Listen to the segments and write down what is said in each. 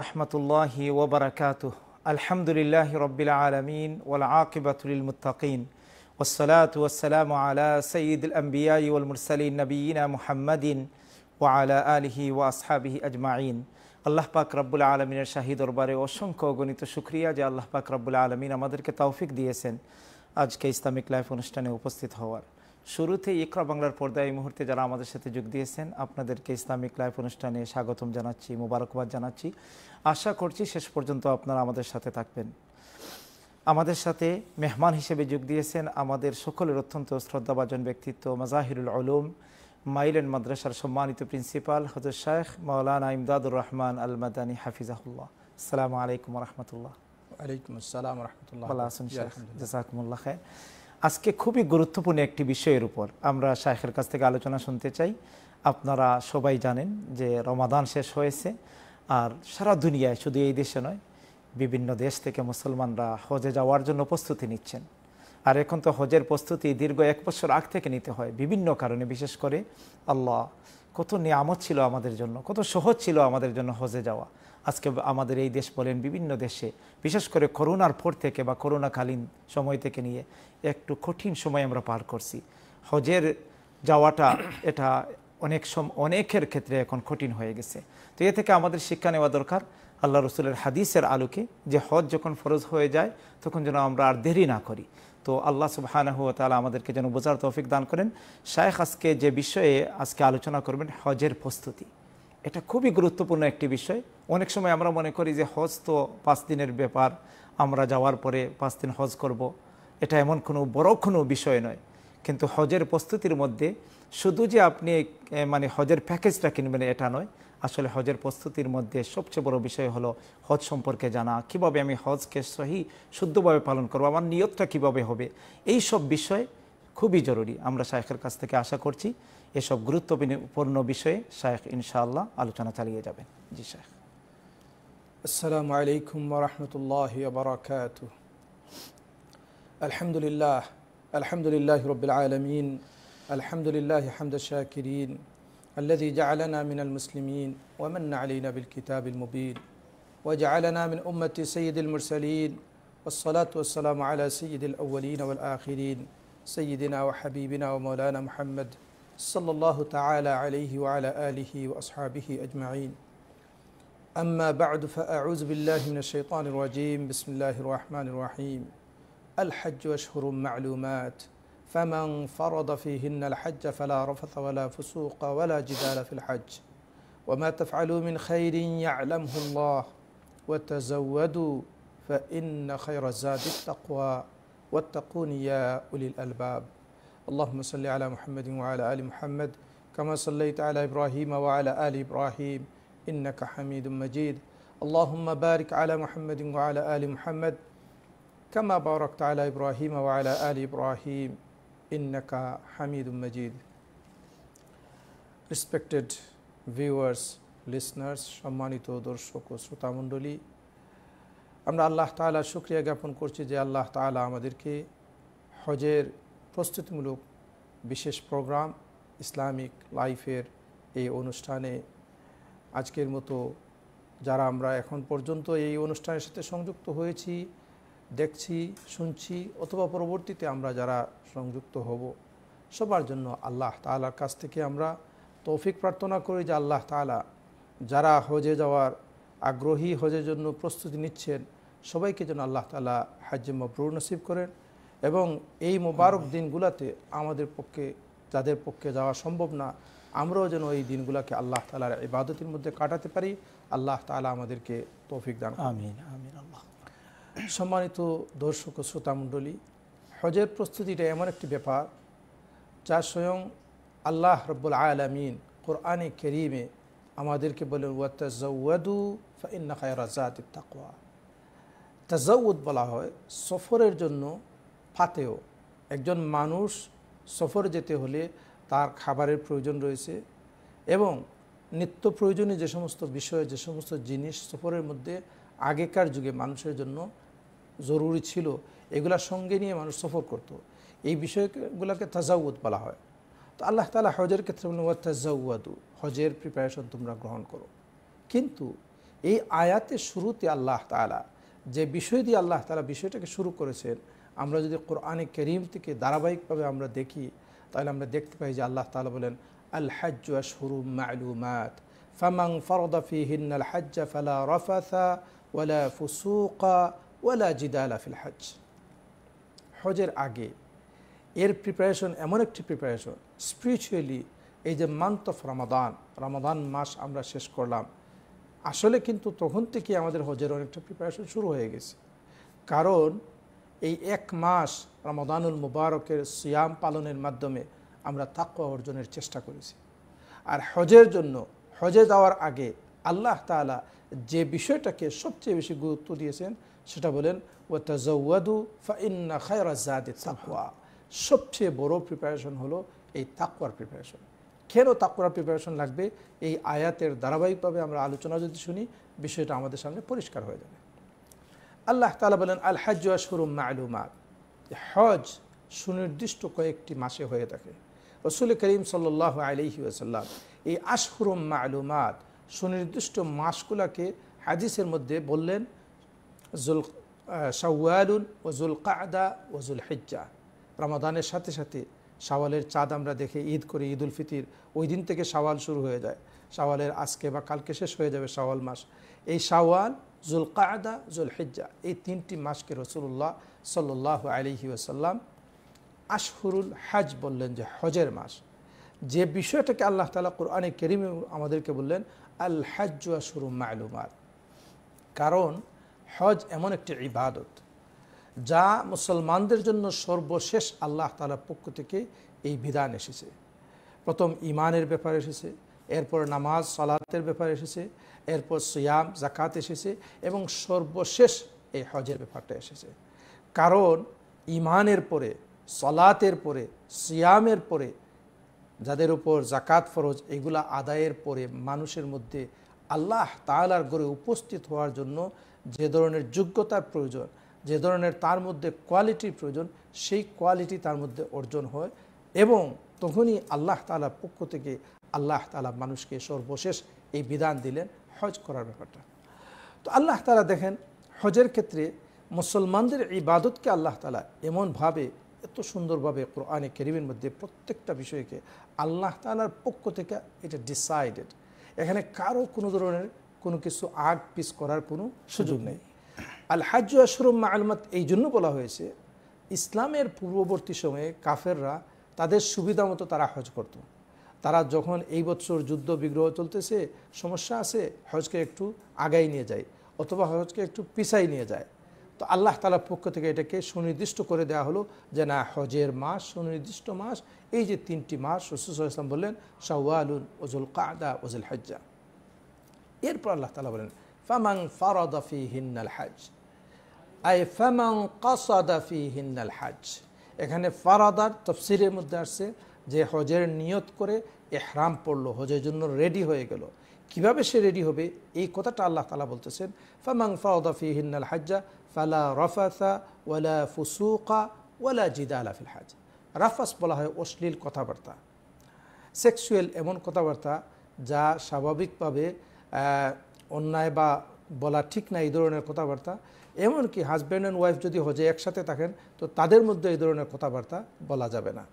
رحمة الله وبركاته الحمد لله رب العالمين والعاقبة للمتقين والصلاة والسلام على سيد الأنبياء والمرسلين نبينا محمد وعلى آله وأصحابه أجمعين আল্লাহ পাক রব্বুল আলমিনের الشهيد দরবারে অসংখ্য গণিত সুক্রিয়া যে আল্লাহ পাক রব্বুল আলমিন আমাদেরকে তৌফিক দিয়েছেন আজকে ইসলামিক লাইফ অনুষ্ঠানে উপস্থিত হওয়ার শুরুতে ইকরা বাংলার পর্দায় এই মুহূর্তে যারা আমাদের সাথে যোগ দিয়েছেন আপনাদেরকে ইসলামিক লাইফ অনুষ্ঠানে স্বাগতম জানাচ্ছি মোবারকবাদ জানাচ্ছি আশা করছি শেষ পর্যন্ত আপনারা আমাদের সাথে থাকবেন আমাদের সাথে মেহমান হিসেবে যোগ দিয়েছেন আমাদের সকলের অত্যন্ত শ্রদ্ধাভাজন ব্যক্তিত্ব মাজাহিরুল আলম মাইল মাদ্রাসার সম্মানিত প্রিন্সিপাল হজর শাহ মৌলানা ইমদাদুর রহমান আল মাদানী হাফিজাহুল্লাহ আসসালামু আলাইকুম রহমতুল্লাহ আলাইকুম আসসালাম রহমতুল্লাহ খায় আজকে খুবই গুরুত্বপূর্ণ একটি বিষয়ের উপর আমরা শাহের কাছ থেকে আলোচনা শুনতে চাই আপনারা সবাই জানেন যে রমাদান শেষ হয়েছে আর সারা দুনিয়ায় শুধু এই দেশে নয় বিভিন্ন দেশ থেকে মুসলমানরা হজে যাওয়ার জন্য প্রস্তুতি নিচ্ছেন আর এখন তো হজের প্রস্তুতি দীর্ঘ এক বছর আগ থেকে নিতে হয় বিভিন্ন কারণে বিশেষ করে আল্লাহ কত নিয়ামত ছিল আমাদের জন্য কত সহজ ছিল আমাদের জন্য হজে যাওয়া আজকে আমাদের এই দেশ বলেন বিভিন্ন দেশে বিশেষ করে করোনার পর থেকে বা করোনাকালীন সময় থেকে নিয়ে একটু কঠিন সময় আমরা পার করছি হজের যাওয়াটা এটা অনেক সম অনেকের ক্ষেত্রে এখন কঠিন হয়ে গেছে তো এ থেকে আমাদের শিক্ষা নেওয়া দরকার আল্লাহ রসুলের হাদিসের আলোকে যে হজ যখন ফরজ হয়ে যায় তখন যেন আমরা আর দেরি না করি তো আল্লাহ সুবাহানহ তালা আমাদেরকে যেন বোঝার তৌফিক দান করেন শায়েখ আজকে যে বিষয়ে আজকে আলোচনা করবেন হজের প্রস্তুতি এটা খুবই গুরুত্বপূর্ণ একটি বিষয় অনেক সময় আমরা মনে করি যে হজ তো পাঁচ দিনের ব্যাপার আমরা যাওয়ার পরে পাঁচ দিন হজ করব। এটা এমন কোনো বড় কোনো বিষয় নয় কিন্তু হজের প্রস্তুতির মধ্যে শুধু যে আপনি মানে হজের প্যাকেজটা কিনবেন এটা নয় আসলে হজের প্রস্তুতির মধ্যে সবচেয়ে বড় বিষয় হলো হজ সম্পর্কে জানা কিভাবে আমি হজকে সহি শুদ্ধভাবে পালন করব আমার নিয়তটা কিভাবে হবে এই সব বিষয় খুবই জরুরি আমরা শায়েখের কাছ থেকে আশা করছি এসব গুরুত্বপূর্ণ বিষয়ে শায়েখ ইনশাআল্লাহ আলোচনা চালিয়ে যাবেন জি শায়েখ আসসালামু আলাইকুম ওয়া রাহমাতুল্লাহি ওয়া বারকাত আলহামদুলিল্লাহ আলহামদুলিল্লাহ রাব্বিল আলামিন আলহামদুলিল্লাহ হামদ শাকিরিন الذي جعلنا من المسلمين ومن علينا بالكتاب المبين وجعلنا من أمة سيد المرسلين والصلاة والسلام على سيد الأولين والآخرين سيدنا وحبيبنا ومولانا محمد صلى الله تعالى عليه وعلى آله وأصحابه أجمعين أما بعد فأعوذ بالله من الشيطان الرجيم بسم الله الرحمن الرحيم الحج أشهر معلومات فمن فرض فيهن الحج فلا رفث ولا فسوق ولا جدال في الحج وما تفعلوا من خير يعلمه الله وتزودوا فإن خير الزاد التقوى واتقون يا أولي الألباب اللهم صل على محمد وعلى آل محمد كما صليت على إبراهيم وعلى آل إبراهيم إنك حميد مجيد اللهم بارك على محمد وعلى آل محمد كما باركت على إبراهيم وعلى آل إبراهيم إنك حميد مجيد Respected viewers, listeners, شماني সম্মানিত দর্শক ও শ্রোতামণ্ডলী আমরা আল্লাহ তালা শুক্রিয়া জ্ঞাপন করছি যে আল্লাহ তালা আমাদেরকে হজের প্রস্তুতিমূলক বিশেষ প্রোগ্রাম ইসলামিক লাইফের এই অনুষ্ঠানে আজকের মতো যারা আমরা এখন পর্যন্ত এই অনুষ্ঠানের সাথে সংযুক্ত হয়েছি দেখছি শুনছি অথবা পরবর্তীতে আমরা যারা সংযুক্ত হব সবার জন্য আল্লাহ তালার কাছ থেকে আমরা তৌফিক প্রার্থনা করি যে আল্লাহ তালা যারা হজে যাওয়ার আগ্রহী হজের জন্য প্রস্তুতি নিচ্ছেন সবাইকে যেন আল্লাহ তালা হাজ্যম্মা মব্রুর নসিব করেন এবং এই মোবারক দিনগুলাতে আমাদের পক্ষে যাদের পক্ষে যাওয়া সম্ভব না আমরাও যেন এই দিনগুলাকে আল্লাহ তালার ইবাদতির মধ্যে কাটাতে পারি আল্লাহ তালা আমাদেরকে তৌফিক দান আমিন আল্লাহ সম্মানিত দর্শক ও শ্রোতামণ্ডলী হজের প্রস্তুতিটা এমন একটি ব্যাপার যা স্বয়ং আল্লাহ রব্বুল আলমিন কোরআনে কেরিমে আমাদেরকে বলেন ওয়াতাজু ফাইন্না তাজাউদ বলা হয় সফরের জন্য ফাতেও একজন মানুষ সফর যেতে হলে তার খাবারের প্রয়োজন রয়েছে এবং নিত্য প্রয়োজনীয় যে সমস্ত বিষয় যে সমস্ত জিনিস সফরের মধ্যে আগেকার যুগে মানুষের জন্য জরুরি ছিল এগুলা সঙ্গে নিয়ে মানুষ সফর করত। এই বিষয়গুলোকে তাজাউদ বলা হয় তো আল্লাহ তালা হজের ক্ষেত্রে বলেন ওয়া হজের প্রিপারেশন তোমরা গ্রহণ করো কিন্তু এই আয়াতে শুরুতে আল্লাহ তালা যে বিষয় দিয়ে আল্লাহ তালা বিষয়টাকে শুরু করেছেন আমরা যদি কোরআনে করিম থেকে ধারাবাহিকভাবে আমরা দেখি তাহলে আমরা দেখতে পাই যে আল্লাহ তালা বলেন আল হাজ্জু আশহরু মালুমাত ফামাং ফরদা ফি হিন্নাল হাজ্জা ফালা রফাসা ওয়ালা ফুসুকা ওয়ালা জিদালা ফিল হাজ হজের আগে এর প্রিপারেশন এমন একটি প্রিপারেশন স্পিরিচুয়ালি এই যে মান্থ অফ রমাদান রমাদান মাস আমরা শেষ করলাম আসলে কিন্তু তখন থেকে আমাদের হজের অনেকটা প্রিপারেশন শুরু হয়ে গেছে কারণ এই এক মাস রমদানুল মুবারকের সিয়াম পালনের মাধ্যমে আমরা তাকুয়া অর্জনের চেষ্টা করেছি আর হজের জন্য হজে যাওয়ার আগে আল্লাহ তালা যে বিষয়টাকে সবচেয়ে বেশি গুরুত্ব দিয়েছেন সেটা বলেন ও তাজু ফাইন্না খায়রাজাদ তাকুয়া সবচেয়ে বড় প্রিপারেশন হলো এই তাকুয়ার প্রিপারেশন কেন তাকুয়ার প্রিপারেশন লাগবে এই আয়াতের ধারাবাহিকভাবে আমরা আলোচনা যদি শুনি বিষয়টা আমাদের সামনে পরিষ্কার হয়ে যাবে আল্লাহ তালা বলেন আল হাজ আশুরুম মালুমাত হজ সুনির্দিষ্ট কয়েকটি মাসে হয়ে থাকে রসুল করিম সাল আলহি আসাল্লাম এই আলু মালুমাত সুনির্দিষ্ট মাসগুলাকে হাদিসের মধ্যে বললেন জুল ও ওজুল কাদা ওজুল হিজ্জা রামাদানের সাথে সাথে সাওয়ালের চাঁদ আমরা দেখে ঈদ করি ঈদ উল ফিতির ওই দিন থেকে সাওয়াল শুরু হয়ে যায় সাওয়ালের আজকে বা কালকে শেষ হয়ে যাবে শাওয়াল মাস এই সাওয়াল জুল কায়দা জুল হিজ্জা এই তিনটি মাসকে রসুল্লাহ সাল্লাহ আলিহি আসাল্লাম আশহরুল হাজ বললেন যে হজের মাস যে বিষয়টাকে আল্লাহ তালা কোরআনে কেরিম আমাদেরকে বললেন আল হাজ আশুরু মায়লুমাত কারণ হজ এমন একটি ইবাদত যা মুসলমানদের জন্য সর্বশেষ আল্লাহ তালার পক্ষ থেকে এই বিধান এসেছে প্রথম ইমানের ব্যাপার এসেছে এরপর নামাজ সলাতের ব্যাপার এসেছে এরপর সিয়াম জাকাত এসেছে এবং সর্বশেষ এই হজের ব্যাপারটা এসেছে কারণ ইমানের পরে সলাতের পরে সিয়ামের পরে যাদের উপর জাকাত ফরজ এগুলা আদায়ের পরে মানুষের মধ্যে আল্লাহ তালার গড়ে উপস্থিত হওয়ার জন্য যে ধরনের যোগ্যতার প্রয়োজন যে ধরনের তার মধ্যে কোয়ালিটির প্রয়োজন সেই কোয়ালিটি তার মধ্যে অর্জন হয় এবং তখনই আল্লাহ তালার পক্ষ থেকে আল্লাহ তালা মানুষকে সর্বশেষ এই বিধান দিলেন হজ করার ব্যাপারটা তো আল্লাহ তালা দেখেন হজের ক্ষেত্রে মুসলমানদের বাদতকে আল্লাহ তালা এমনভাবে এত সুন্দরভাবে কোরআনে কেরিমের মধ্যে প্রত্যেকটা বিষয়কে আল্লাহ তালার পক্ষ থেকে এটা ডিসাইডেড এখানে কারো কোনো ধরনের কোনো কিছু আগ পিস করার কোনো সুযোগ নেই আল হাজ আশরুম আলমাত এই জন্য বলা হয়েছে ইসলামের পূর্ববর্তী সময়ে কাফেররা তাদের সুবিধা মতো তারা হজ করতো তারা যখন এই বছর যুদ্ধ বিগ্রহ চলতেছে সমস্যা আছে হজকে একটু আগাই নিয়ে যায় অথবা হজকে একটু পিছাই নিয়ে যায় তো আল্লাহ তালার পক্ষ থেকে এটাকে সুনির্দিষ্ট করে দেওয়া হলো যে না হজের মাস সুনির্দিষ্ট মাস এই যে তিনটি মাস রসুসাল্লাম বললেন শাহওয়ালুন ওজুল কাদা ওজুল হজ্জা এরপর আল্লাহ তালা বলেন ফামাং ফারদাফি হিন্নাল হাজ আই ফামাং কাসাদাফি হিন্নাল হাজ এখানে ফারাদার তফসিরের মধ্যে আসছে যে হজের নিয়ত করে এহরাম পড়লো হজের জন্য রেডি হয়ে গেল কিভাবে সে রেডি হবে এই কথাটা আল্লাহ তালা বলতেছেন ফামাং ফাউদাফি হিন্নাল হাজ্জা ফালা রফাসা ওয়ালা ফুসুকা ওয়ালা জিদা আলাফিল হাজ রাফাস বলা হয় অশ্লীল কথাবার্তা সেক্সুয়াল এমন কথাবার্তা যা স্বাভাবিকভাবে অন্যায় বা বলা ঠিক না এই ধরনের কথাবার্তা এমনকি হাজব্যান্ড অ্যান্ড ওয়াইফ যদি হজে একসাথে থাকেন তো তাদের মধ্যে এই ধরনের কথাবার্তা বলা যাবে না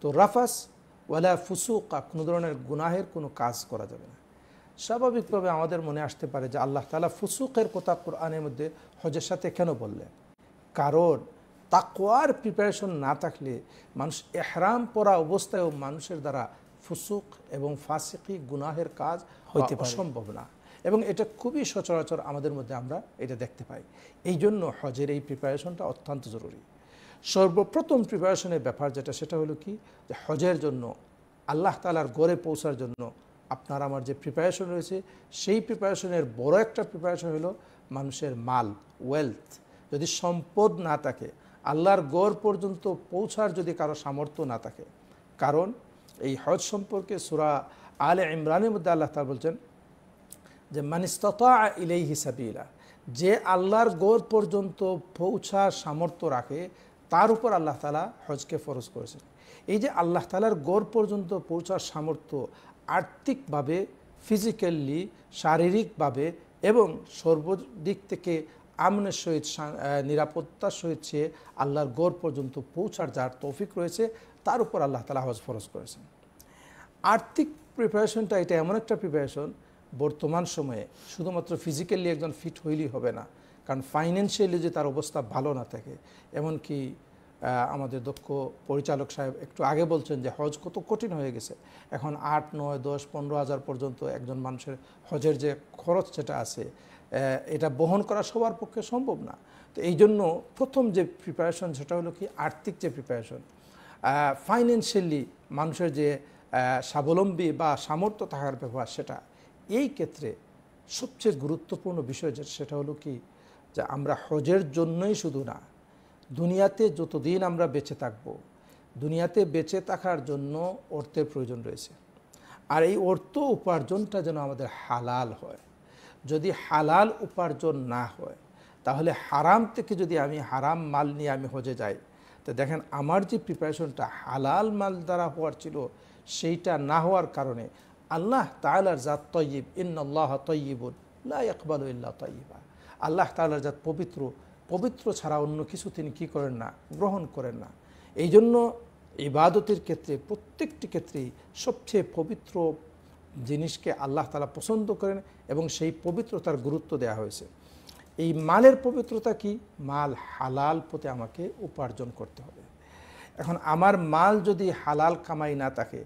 তো রাফাস ওয়ালা ফুসুকা কোনো ধরনের গুনাহের কোনো কাজ করা যাবে না স্বাভাবিকভাবে আমাদের মনে আসতে পারে যে আল্লাহ তালা ফুসুকের কথা কোরআনের মধ্যে হজের সাথে কেন বললেন কারণ তাকোয়ার প্রিপারেশন না থাকলে মানুষ এহরাম পরা অবস্থায়ও মানুষের দ্বারা ফুসুক এবং ফাঁসিকি গুনাহের কাজ হইতে সম্ভব না এবং এটা খুবই সচরাচর আমাদের মধ্যে আমরা এটা দেখতে পাই এই জন্য হজের এই প্রিপারেশনটা অত্যন্ত জরুরি সর্বপ্রথম প্রিপারেশনের ব্যাপার যেটা সেটা হলো কি যে হজের জন্য আল্লাহ তালার গড়ে পৌঁছার জন্য আপনার আমার যে প্রিপারেশন রয়েছে সেই প্রিপারেশনের বড় একটা প্রিপারেশন হলো মানুষের মাল ওয়েলথ যদি সম্পদ না থাকে আল্লাহর গড় পর্যন্ত পৌঁছার যদি কারো সামর্থ্য না থাকে কারণ এই হজ সম্পর্কে সুরা আলে ইমরানের মধ্যে আল্লাহ তালা বলছেন যে মানিস্তা ইলেই হিসাবিলা যে আল্লাহর গড় পর্যন্ত পৌঁছার সামর্থ্য রাখে তার উপর আল্লাহ তালা হজকে ফরজ করেছেন এই যে আল্লাহ তালার গড় পর্যন্ত পৌঁছার সামর্থ্য আর্থিকভাবে ফিজিক্যালি শারীরিকভাবে এবং সর্বদিক থেকে আমনের সহিত নিরাপত্তার সহিত সে আল্লাহর গড় পর্যন্ত পৌঁছার যার তৌফিক রয়েছে তার উপর আল্লাহ তালা হজ ফরজ করেছেন আর্থিক প্রিপারেশনটা এটা এমন একটা প্রিপারেশন বর্তমান সময়ে শুধুমাত্র ফিজিক্যালি একজন ফিট হইলেই হবে না কারণ ফাইন্যান্সিয়ালি যে তার অবস্থা ভালো না থাকে এমনকি আমাদের দক্ষ পরিচালক সাহেব একটু আগে বলছেন যে হজ কত কঠিন হয়ে গেছে এখন আট নয় দশ পনেরো হাজার পর্যন্ত একজন মানুষের হজের যে খরচ যেটা আছে এটা বহন করা সবার পক্ষে সম্ভব না তো এই জন্য প্রথম যে প্রিপারেশন সেটা হলো কি আর্থিক যে প্রিপারেশন ফাইন্যান্সিয়ালি মানুষের যে স্বাবলম্বী বা সামর্থ্য থাকার ব্যবহার সেটা এই ক্ষেত্রে সবচেয়ে গুরুত্বপূর্ণ বিষয় যেটা সেটা হলো কি যে আমরা হজের জন্যই শুধু না দুনিয়াতে যতদিন আমরা বেঁচে থাকব দুনিয়াতে বেঁচে থাকার জন্য অর্থের প্রয়োজন রয়েছে আর এই অর্থ উপার্জনটা যেন আমাদের হালাল হয় যদি হালাল উপার্জন না হয় তাহলে হারাম থেকে যদি আমি হারাম মাল নিয়ে আমি হজে যাই তো দেখেন আমার যে প্রিপারেশনটা হালাল মাল দ্বারা হওয়ার ছিল সেইটা না হওয়ার কারণে আল্লাহ তালার জাত তৈব ইন্নআল্লাহ তৈবুল ইকবাল ইল্লা তৈবা আল্লাহ তালার যাত পবিত্র পবিত্র ছাড়া অন্য কিছু তিনি কি করেন না গ্রহণ করেন না এই জন্য ইবাদতের ক্ষেত্রে প্রত্যেকটি ক্ষেত্রেই সবচেয়ে পবিত্র জিনিসকে আল্লাহ তালা পছন্দ করেন এবং সেই পবিত্রতার গুরুত্ব দেয়া হয়েছে এই মালের পবিত্রতা কি মাল হালাল পথে আমাকে উপার্জন করতে হবে এখন আমার মাল যদি হালাল কামাই না থাকে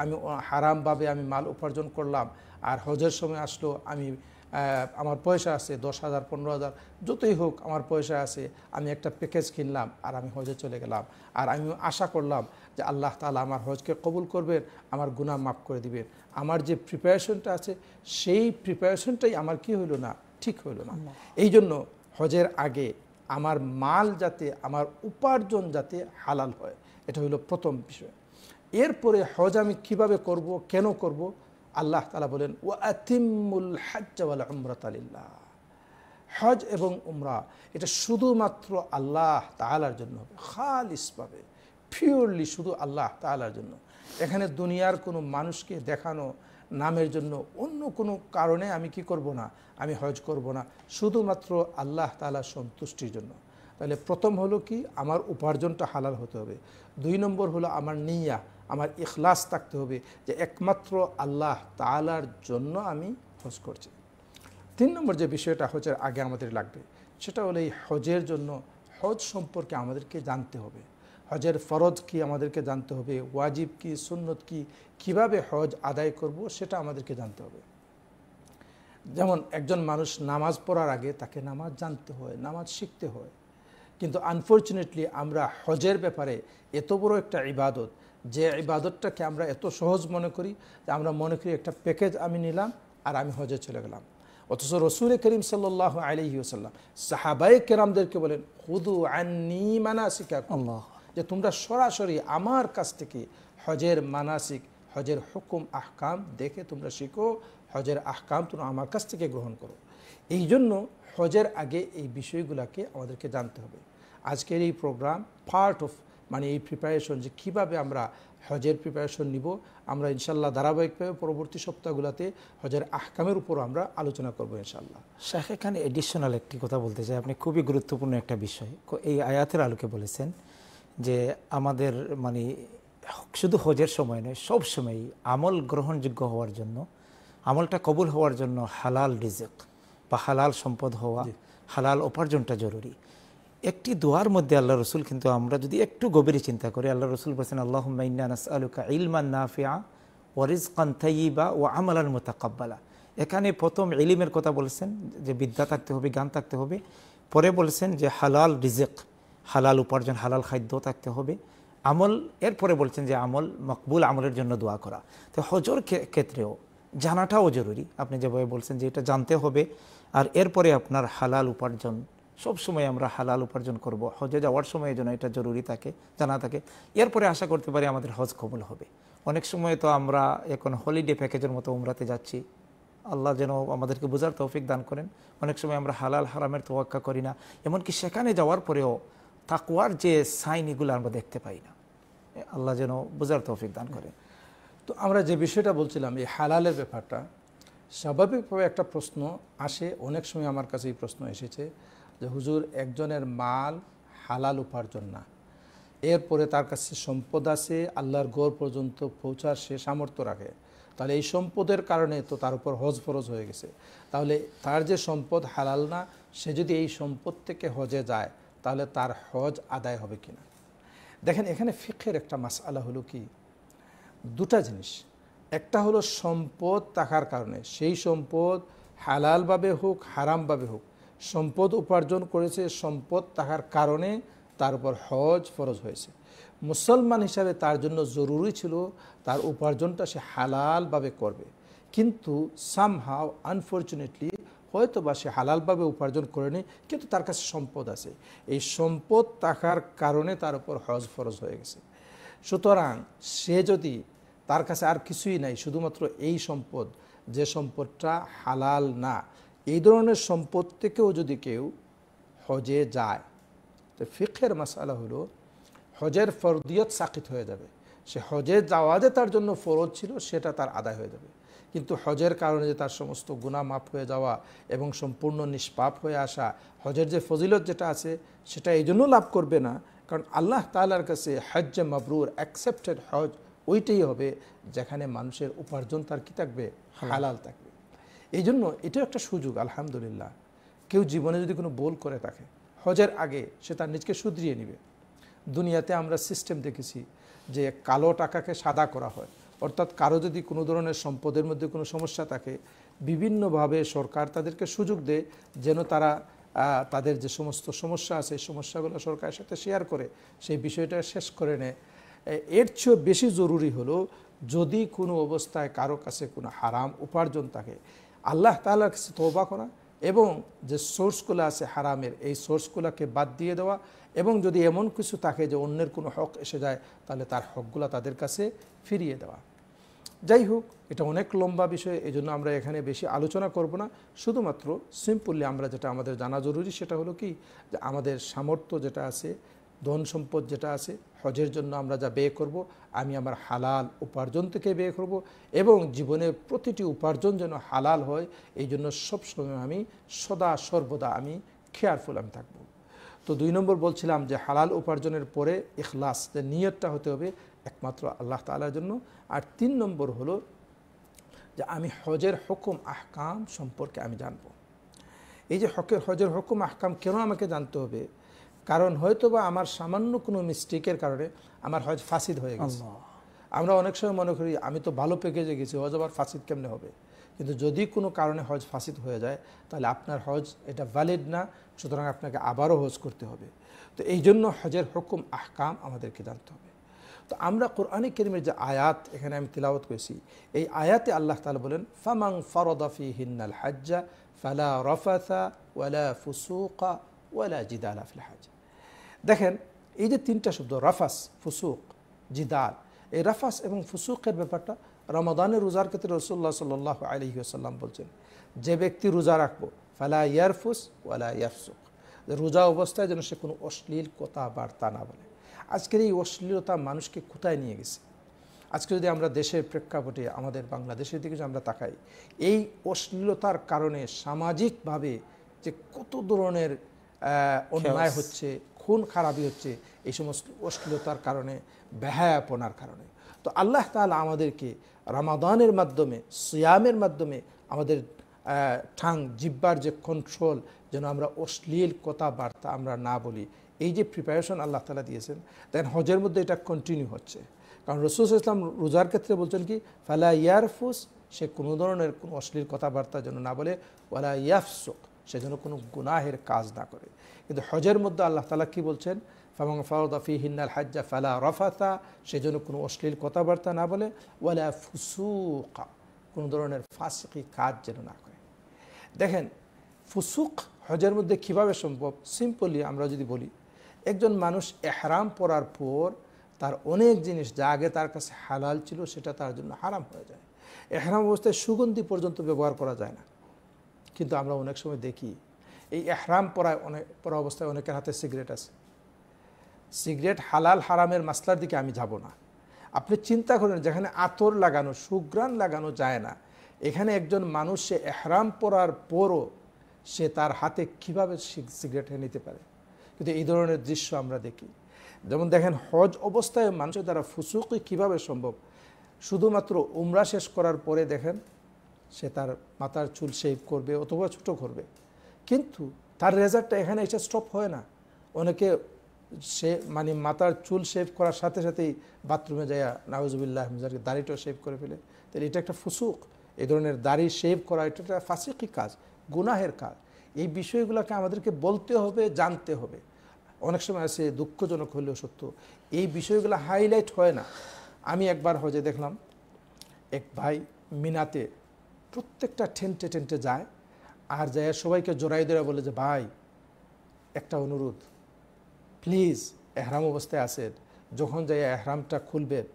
আমি হারামভাবে আমি মাল উপার্জন করলাম আর হজের সময় আসলো আমি আমার পয়সা আছে দশ হাজার পনেরো হাজার যতই হোক আমার পয়সা আছে আমি একটা প্যাকেজ কিনলাম আর আমি হজে চলে গেলাম আর আমি আশা করলাম যে আল্লাহ তালা আমার হজকে কবুল করবেন আমার গুণা মাফ করে দিবেন আমার যে প্রিপারেশনটা আছে সেই প্রিপারেশনটাই আমার কি হইল না ঠিক হইল না এই জন্য হজের আগে আমার মাল যাতে আমার উপার্জন যাতে হালাল হয় এটা হলো প্রথম বিষয় এরপরে হজ আমি কিভাবে করব কেন করব। আল্লাহ তালা বলেন ও আতিমুল হাজ্জাওয়াল উমরা তালিল্লা হজ এবং উমরা এটা শুধুমাত্র আল্লাহ তালার জন্য হবে খালিসভাবে পিওরলি শুধু আল্লাহ তালার জন্য এখানে দুনিয়ার কোনো মানুষকে দেখানো নামের জন্য অন্য কোনো কারণে আমি কি করব না আমি হজ করব না শুধুমাত্র আল্লাহ তালা সন্তুষ্টির জন্য তাহলে প্রথম হলো কি আমার উপার্জনটা হালাল হতে হবে দুই নম্বর হলো আমার নিয়া আমার ইখলাস থাকতে হবে যে একমাত্র আল্লাহ তালার জন্য আমি হজ করছি তিন নম্বর যে বিষয়টা হজের আগে আমাদের লাগবে সেটা হলো এই হজের জন্য হজ সম্পর্কে আমাদেরকে জানতে হবে হজের ফরজ কি আমাদেরকে জানতে হবে ওয়াজিব কি সুন্নত কি কিভাবে হজ আদায় করব সেটা আমাদেরকে জানতে হবে যেমন একজন মানুষ নামাজ পড়ার আগে তাকে নামাজ জানতে হয় নামাজ শিখতে হয় কিন্তু আনফর্চুনেটলি আমরা হজের ব্যাপারে এত বড় একটা ইবাদত যে ইবাদতটাকে আমরা এত সহজ মনে করি যে আমরা মনে করি একটা প্যাকেজ আমি নিলাম আর আমি হজে চলে গেলাম অথচ রসুল করিম সাল আলহি আসাল্লাম সাহাবাই কেরামদেরকে বলেন হুদু আন্নি মানাসিক যে তোমরা সরাসরি আমার কাছ থেকে হজের মানাসিক হজের হুকুম আহকাম দেখে তোমরা শিখো হজের আহকাম তোমরা আমার কাছ থেকে গ্রহণ করো এই জন্য হজের আগে এই বিষয়গুলোকে আমাদেরকে জানতে হবে আজকের এই প্রোগ্রাম পার্ট অফ মানে এই প্রিপারেশন যে কিভাবে আমরা হজের প্রিপারেশন নিব আমরা ইনশাল্লাহ ধারাবাহিকভাবে পরবর্তী সপ্তাহগুলোতে হজের আহকামের উপর আমরা আলোচনা করবো ইনশাল্লাহ শাহ এখানে এডিশনাল একটি কথা বলতে চাই আপনি খুবই গুরুত্বপূর্ণ একটা বিষয় এই আয়াতের আলোকে বলেছেন যে আমাদের মানে শুধু হজের সময় নয় সব সময়ই আমল গ্রহণযোগ্য হওয়ার জন্য আমলটা কবুল হওয়ার জন্য হালাল রিজেক বা হালাল সম্পদ হওয়া হালাল উপার্জনটা জরুরি একটি দোয়ার মধ্যে আল্লাহ রসুল কিন্তু আমরা যদি একটু গভীরে চিন্তা করি আল্লাহ রসুল বলছেন আল্লাহ আলুকা ইলমান নাফিয়া ওয়ারিজ ও আমলান মোতাকাব্বালা এখানে প্রথম ইলিমের কথা বলছেন যে বিদ্যা থাকতে হবে গান থাকতে হবে পরে বলছেন যে হালাল রিজেক হালাল উপার্জন হালাল খাদ্য থাকতে হবে আমল এরপরে বলছেন যে আমল মকবুল আমলের জন্য দোয়া করা তো হজর ক্ষেত্রেও জানাটাও জরুরি আপনি যেভাবে বলছেন যে এটা জানতে হবে আর এরপরে আপনার হালাল উপার্জন সবসময় আমরা হালাল উপার্জন করব হজে যাওয়ার সময় যেন এটা জরুরি থাকে জানা থাকে এরপরে আশা করতে পারি আমাদের হজ কবল হবে অনেক সময় তো আমরা এখন হলিডে প্যাকেজের মতো উমরাতে যাচ্ছি আল্লাহ যেন আমাদেরকে বোঝার তৌফিক দান করেন অনেক সময় আমরা হালাল হারামের তোয়াক্কা করি না এমনকি সেখানে যাওয়ার পরেও তাকুয়ার যে সাইন এগুলো আমরা দেখতে পাই না আল্লাহ যেন বোঝার তৌফিক দান করেন তো আমরা যে বিষয়টা বলছিলাম এই হালালের ব্যাপারটা স্বাভাবিকভাবে একটা প্রশ্ন আসে অনেক সময় আমার কাছে এই প্রশ্ন এসেছে যে হুজুর একজনের মাল হালাল উপার্জন না এরপরে তার কাছে সম্পদ আছে আল্লাহর গোর পর্যন্ত পৌঁছার সে সামর্থ্য রাখে তাহলে এই সম্পদের কারণে তো তার উপর হজ ফরজ হয়ে গেছে তাহলে তার যে সম্পদ হালাল না সে যদি এই সম্পদ থেকে হজে যায় তাহলে তার হজ আদায় হবে কি না দেখেন এখানে ফিখের একটা মাস আলা হলো কি দুটা জিনিস একটা হলো সম্পদ থাকার কারণে সেই সম্পদ হালালভাবে হোক হারামভাবে হোক সম্পদ উপার্জন করেছে সম্পদ তাহার কারণে তার উপর হজ ফরজ হয়েছে মুসলমান হিসাবে তার জন্য জরুরি ছিল তার উপার্জনটা সে হালালভাবে করবে কিন্তু সামহাও আনফর্চুনেটলি হয়তো বা সে হালালভাবে উপার্জন করেনি কিন্তু তার কাছে সম্পদ আছে এই সম্পদ থাকার কারণে তার উপর হজ ফরজ হয়ে গেছে সুতরাং সে যদি তার কাছে আর কিছুই নাই শুধুমাত্র এই সম্পদ যে সম্পদটা হালাল না এই ধরনের সম্পদ থেকেও যদি কেউ হজে যায় তো ফিখের মশালা হলো হজের ফরদিয়ত সাকিত হয়ে যাবে সে হজে যাওয়া যে তার জন্য ফরজ ছিল সেটা তার আদায় হয়ে যাবে কিন্তু হজের কারণে যে তার সমস্ত গুণা মাফ হয়ে যাওয়া এবং সম্পূর্ণ নিষ্পাপ হয়ে আসা হজের যে ফজিলত যেটা আছে সেটা এই জন্য লাভ করবে না কারণ আল্লাহ তালার কাছে হজ্জে মাবরুর অ্যাকসেপ্টেড হজ ওইটাই হবে যেখানে মানুষের উপার্জন তার কি থাকবে হ্যাঁ। হালাল থাকবে এই জন্য এটাও একটা সুযোগ আলহামদুলিল্লাহ কেউ জীবনে যদি কোনো বোল করে থাকে হজের আগে সে তার নিজকে শুধরিয়ে নেবে দুনিয়াতে আমরা সিস্টেম দেখেছি যে কালো টাকাকে সাদা করা হয় অর্থাৎ কারো যদি কোনো ধরনের সম্পদের মধ্যে কোনো সমস্যা থাকে বিভিন্নভাবে সরকার তাদেরকে সুযোগ দেয় যেন তারা তাদের যে সমস্ত সমস্যা আছে সমস্যাগুলো সরকারের সাথে শেয়ার করে সেই বিষয়টা শেষ করে নেয় এর চেয়েও বেশি জরুরি হলো যদি কোনো অবস্থায় কারো কাছে কোনো হারাম উপার্জন থাকে আল্লাহ তালার কাছে তৌবা করা এবং যে সোর্সগুলো আছে হারামের এই সোর্সগুলোকে বাদ দিয়ে দেওয়া এবং যদি এমন কিছু থাকে যে অন্যের কোনো হক এসে যায় তাহলে তার হকগুলো তাদের কাছে ফিরিয়ে দেওয়া যাই হোক এটা অনেক লম্বা বিষয় এই জন্য আমরা এখানে বেশি আলোচনা করব না শুধুমাত্র সিম্পলি আমরা যেটা আমাদের জানা জরুরি সেটা হলো কি যে আমাদের সামর্থ্য যেটা আছে ধন সম্পদ যেটা আছে হজের জন্য আমরা যা ব্যয় করব আমি আমার হালাল উপার্জন থেকে ব্যয় করব এবং জীবনের প্রতিটি উপার্জন যেন হালাল হয় এই জন্য সবসময় আমি সদা সর্বদা আমি কেয়ারফুল আমি থাকব তো দুই নম্বর বলছিলাম যে হালাল উপার্জনের পরে এখলাস যে নিয়তটা হতে হবে একমাত্র আল্লাহ তালার জন্য আর তিন নম্বর হলো যে আমি হজের হকম আহকাম সম্পর্কে আমি জানব এই যে হকের হজের হকম আহকাম কেন আমাকে জানতে হবে কারণ হয়তোবা আমার সামান্য কোনো মিস্টেকের কারণে আমার হজ ফাঁসিদ হয়ে গেছে আমরা অনেক সময় মনে করি আমি তো ভালো প্যাকেজে গেছি হজ আবার ফাঁসিদ কেমনে হবে কিন্তু যদি কোনো কারণে হজ ফাঁসিদ হয়ে যায় তাহলে আপনার হজ এটা ভ্যালিড না সুতরাং আপনাকে আবারও হজ করতে হবে তো এই জন্য হজের হুকুম আহকাম আমাদেরকে জানতে হবে তো আমরা কোরআনে কেরিমের যে আয়াত এখানে আমি তিলাওয়াত করেছি এই আয়াতে আল্লাহ তালা বলেন ফামাং ফরদাফি হিন্নাল হাজ্জা ফালা রফাসা ওয়ালা ফুসুকা ওয়ালা জিদালা ফিল হাজ্জা দেখেন এই যে তিনটা শব্দ রাফাস ফুসুক জিদাল এই রাফাস এবং ফুসুকের ব্যাপারটা রমাদানের রোজার ক্ষেত্রে রসুল্লাহ সাল্লাহ আলহিহাসাল্লাম বলছেন যে ব্যক্তি রোজা রাখবো ফালা ইয়ারফুস ওয়ালা ইয়ারফুক রোজা অবস্থায় যেন সে কোনো অশ্লীল কথাবার্তা না বলে আজকের এই অশ্লীলতা মানুষকে কোথায় নিয়ে গেছে আজকে যদি আমরা দেশের প্রেক্ষাপটে আমাদের বাংলাদেশের দিকে যদি আমরা তাকাই এই অশ্লীলতার কারণে সামাজিকভাবে যে কত ধরনের অন্যায় হচ্ছে খুন খারাপই হচ্ছে এই সমস্ত অশ্লীলতার কারণে ব্যহায়াপনার কারণে তো আল্লাহ তাহলে আমাদেরকে রামাদানের মাধ্যমে সিয়ামের মাধ্যমে আমাদের ঠাং জিব্বার যে কন্ট্রোল যেন আমরা অশ্লীল কথাবার্তা আমরা না বলি এই যে প্রিপারেশন আল্লাহ তালা দিয়েছেন দেন হজের মধ্যে এটা কন্টিনিউ হচ্ছে কারণ রসুল ইসলাম রোজার ক্ষেত্রে বলছেন কি ফালা ইয়ারফুস সে কোনো ধরনের কোনো অশ্লীল কথাবার্তা যেন না বলে ওয়ালা ইয়াফসুক সে যেন কোনো গুনাহের কাজ না করে কিন্তু হজের মধ্যে আল্লাহ তালা কি বলছেন ফামং ফি হিন্নাল হাজ্জা ফালা রফাতা সে যেন কোনো অশ্লীল কথাবার্তা না বলে ওয়ালা ফুসুকা কোনো ধরনের ফাঁসকি কাজ যেন না করে দেখেন ফুসুক হজের মধ্যে কীভাবে সম্ভব সিম্পলি আমরা যদি বলি একজন মানুষ এহরাম পরার পর তার অনেক জিনিস যা আগে তার কাছে হালাল ছিল সেটা তার জন্য হারাম হয়ে যায় এহরাম অবস্থায় সুগন্ধি পর্যন্ত ব্যবহার করা যায় না কিন্তু আমরা অনেক সময় দেখি এই এহরাম পরায় অনেক পরা অবস্থায় অনেকের হাতে সিগারেট আছে সিগারেট হালাল হারামের মাসলার দিকে আমি যাব না আপনি চিন্তা করেন যেখানে আতর লাগানো সুগ্রাণ লাগানো যায় না এখানে একজন মানুষ সে এহরাম পরার পরও সে তার হাতে কিভাবে সিগারেট নিতে পারে কিন্তু এই ধরনের দৃশ্য আমরা দেখি যেমন দেখেন হজ অবস্থায় মানুষের দ্বারা ফুসুকি কিভাবে সম্ভব শুধুমাত্র উমরা শেষ করার পরে দেখেন সে তার মাথার চুল শেভ করবে অথবা ছোটো করবে কিন্তু তার রেজাল্টটা এখানে এসে স্টপ হয় না অনেকে সে মানে মাথার চুল শেভ করার সাথে সাথেই বাথরুমে যায় নাউজুবিল্লাহ মিজারকে দাড়িটাও শেভ করে ফেলে তাহলে এটা একটা ফুসুক এই ধরনের দাড়ি শেভ করা এটা একটা ফাঁসিকি কাজ গুনাহের কাজ এই বিষয়গুলোকে আমাদেরকে বলতে হবে জানতে হবে অনেক সময় আছে দুঃখজনক হলেও সত্য এই বিষয়গুলো হাইলাইট হয় না আমি একবার হজে দেখলাম এক ভাই মিনাতে প্রত্যেকটা ঠেনটে ঠেনটে যায় আর যায় সবাইকে জোরাই দেওয়া বলে যে ভাই একটা অনুরোধ প্লিজ এহরাম অবস্থায় আসেন যখন যাই এহরামটা খুলবেন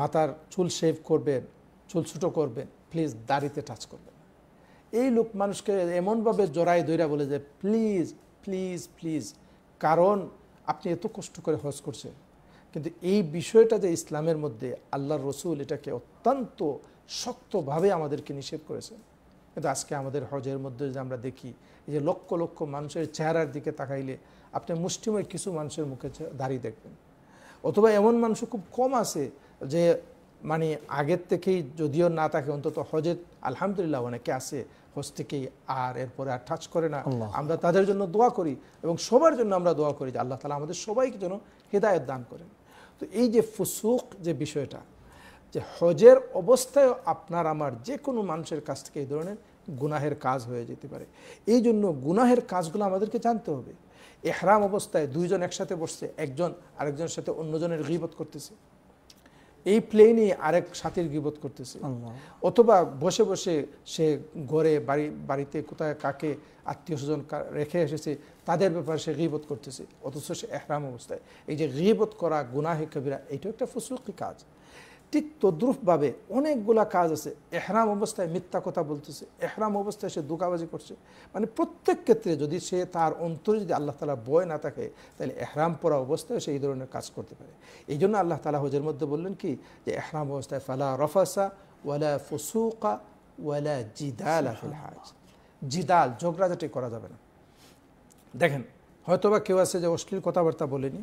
মাথার চুল শেভ করবেন চুল ছুটো করবেন প্লিজ দাড়িতে টাচ করবেন এই লোক মানুষকে এমনভাবে জোরাই দৈরা বলে যে প্লিজ প্লিজ প্লিজ কারণ আপনি এত কষ্ট করে হজ করছেন কিন্তু এই বিষয়টা যে ইসলামের মধ্যে আল্লাহর রসুল এটাকে অত্যন্ত শক্তভাবে আমাদেরকে নিষেধ করেছেন কিন্তু আজকে আমাদের হজের মধ্যে যদি আমরা দেখি যে লক্ষ লক্ষ মানুষের চেহারার দিকে তাকাইলে আপনি মুষ্টিময় কিছু মানুষের মুখে দাঁড়িয়ে দেখবেন অথবা এমন মানুষ খুব কম আছে যে মানে আগের থেকেই যদিও না থাকে অন্তত হজের আলহামদুলিল্লাহ অনেকে আছে হজ থেকেই আর এরপরে আর টাচ করে না আমরা তাদের জন্য দোয়া করি এবং সবার জন্য আমরা দোয়া করি যে আল্লাহ তালা আমাদের সবাইকে যেন হৃদায়ত দান করেন তো এই যে ফুসুক যে বিষয়টা যে হজের অবস্থায় আপনার আমার যে কোনো মানুষের কাছ থেকে এই ধরনের গুনাহের কাজ হয়ে যেতে পারে এই জন্য গুনাহের কাজগুলো আমাদেরকে জানতে হবে এহরাম অবস্থায় দুইজন একসাথে বসছে একজন আরেকজনের সাথে অন্যজনের গিবত করতেছে এই প্লেনে আরেক সাথীর গিবত করতেছে অথবা বসে বসে সে ঘরে বাড়ি বাড়িতে কোথায় কাকে আত্মীয় স্বজন রেখে এসেছে তাদের ব্যাপারে সে গিবত করতেছে অথচ সে এহরাম অবস্থায় এই যে গিবত করা গুনাহে কবিরা এইটাও একটা ফুসলকি কাজ ঠিক তদ্রুপভাবে অনেকগুলা কাজ আছে এহরাম অবস্থায় মিথ্যা কথা বলতেছে এহরাম অবস্থায় সে দোকাবাজি করছে মানে প্রত্যেক ক্ষেত্রে যদি সে তার অন্তরে যদি আল্লাহ তালা বয় না থাকে তাহলে এহরাম পরা অবস্থায় সে এই ধরনের কাজ করতে পারে এই জন্য আল্লাহ তালা হজের মধ্যে বললেন কি যে এহরাম অবস্থায় ফালা রফাসা ওয়ালা ফুসুকা ওয়ালা জিদাল আফুল হাজ জিদাল ঝগড়াঝাটি করা যাবে না দেখেন হয়তোবা কেউ আছে যে অশ্লীল কথাবার্তা বলেনি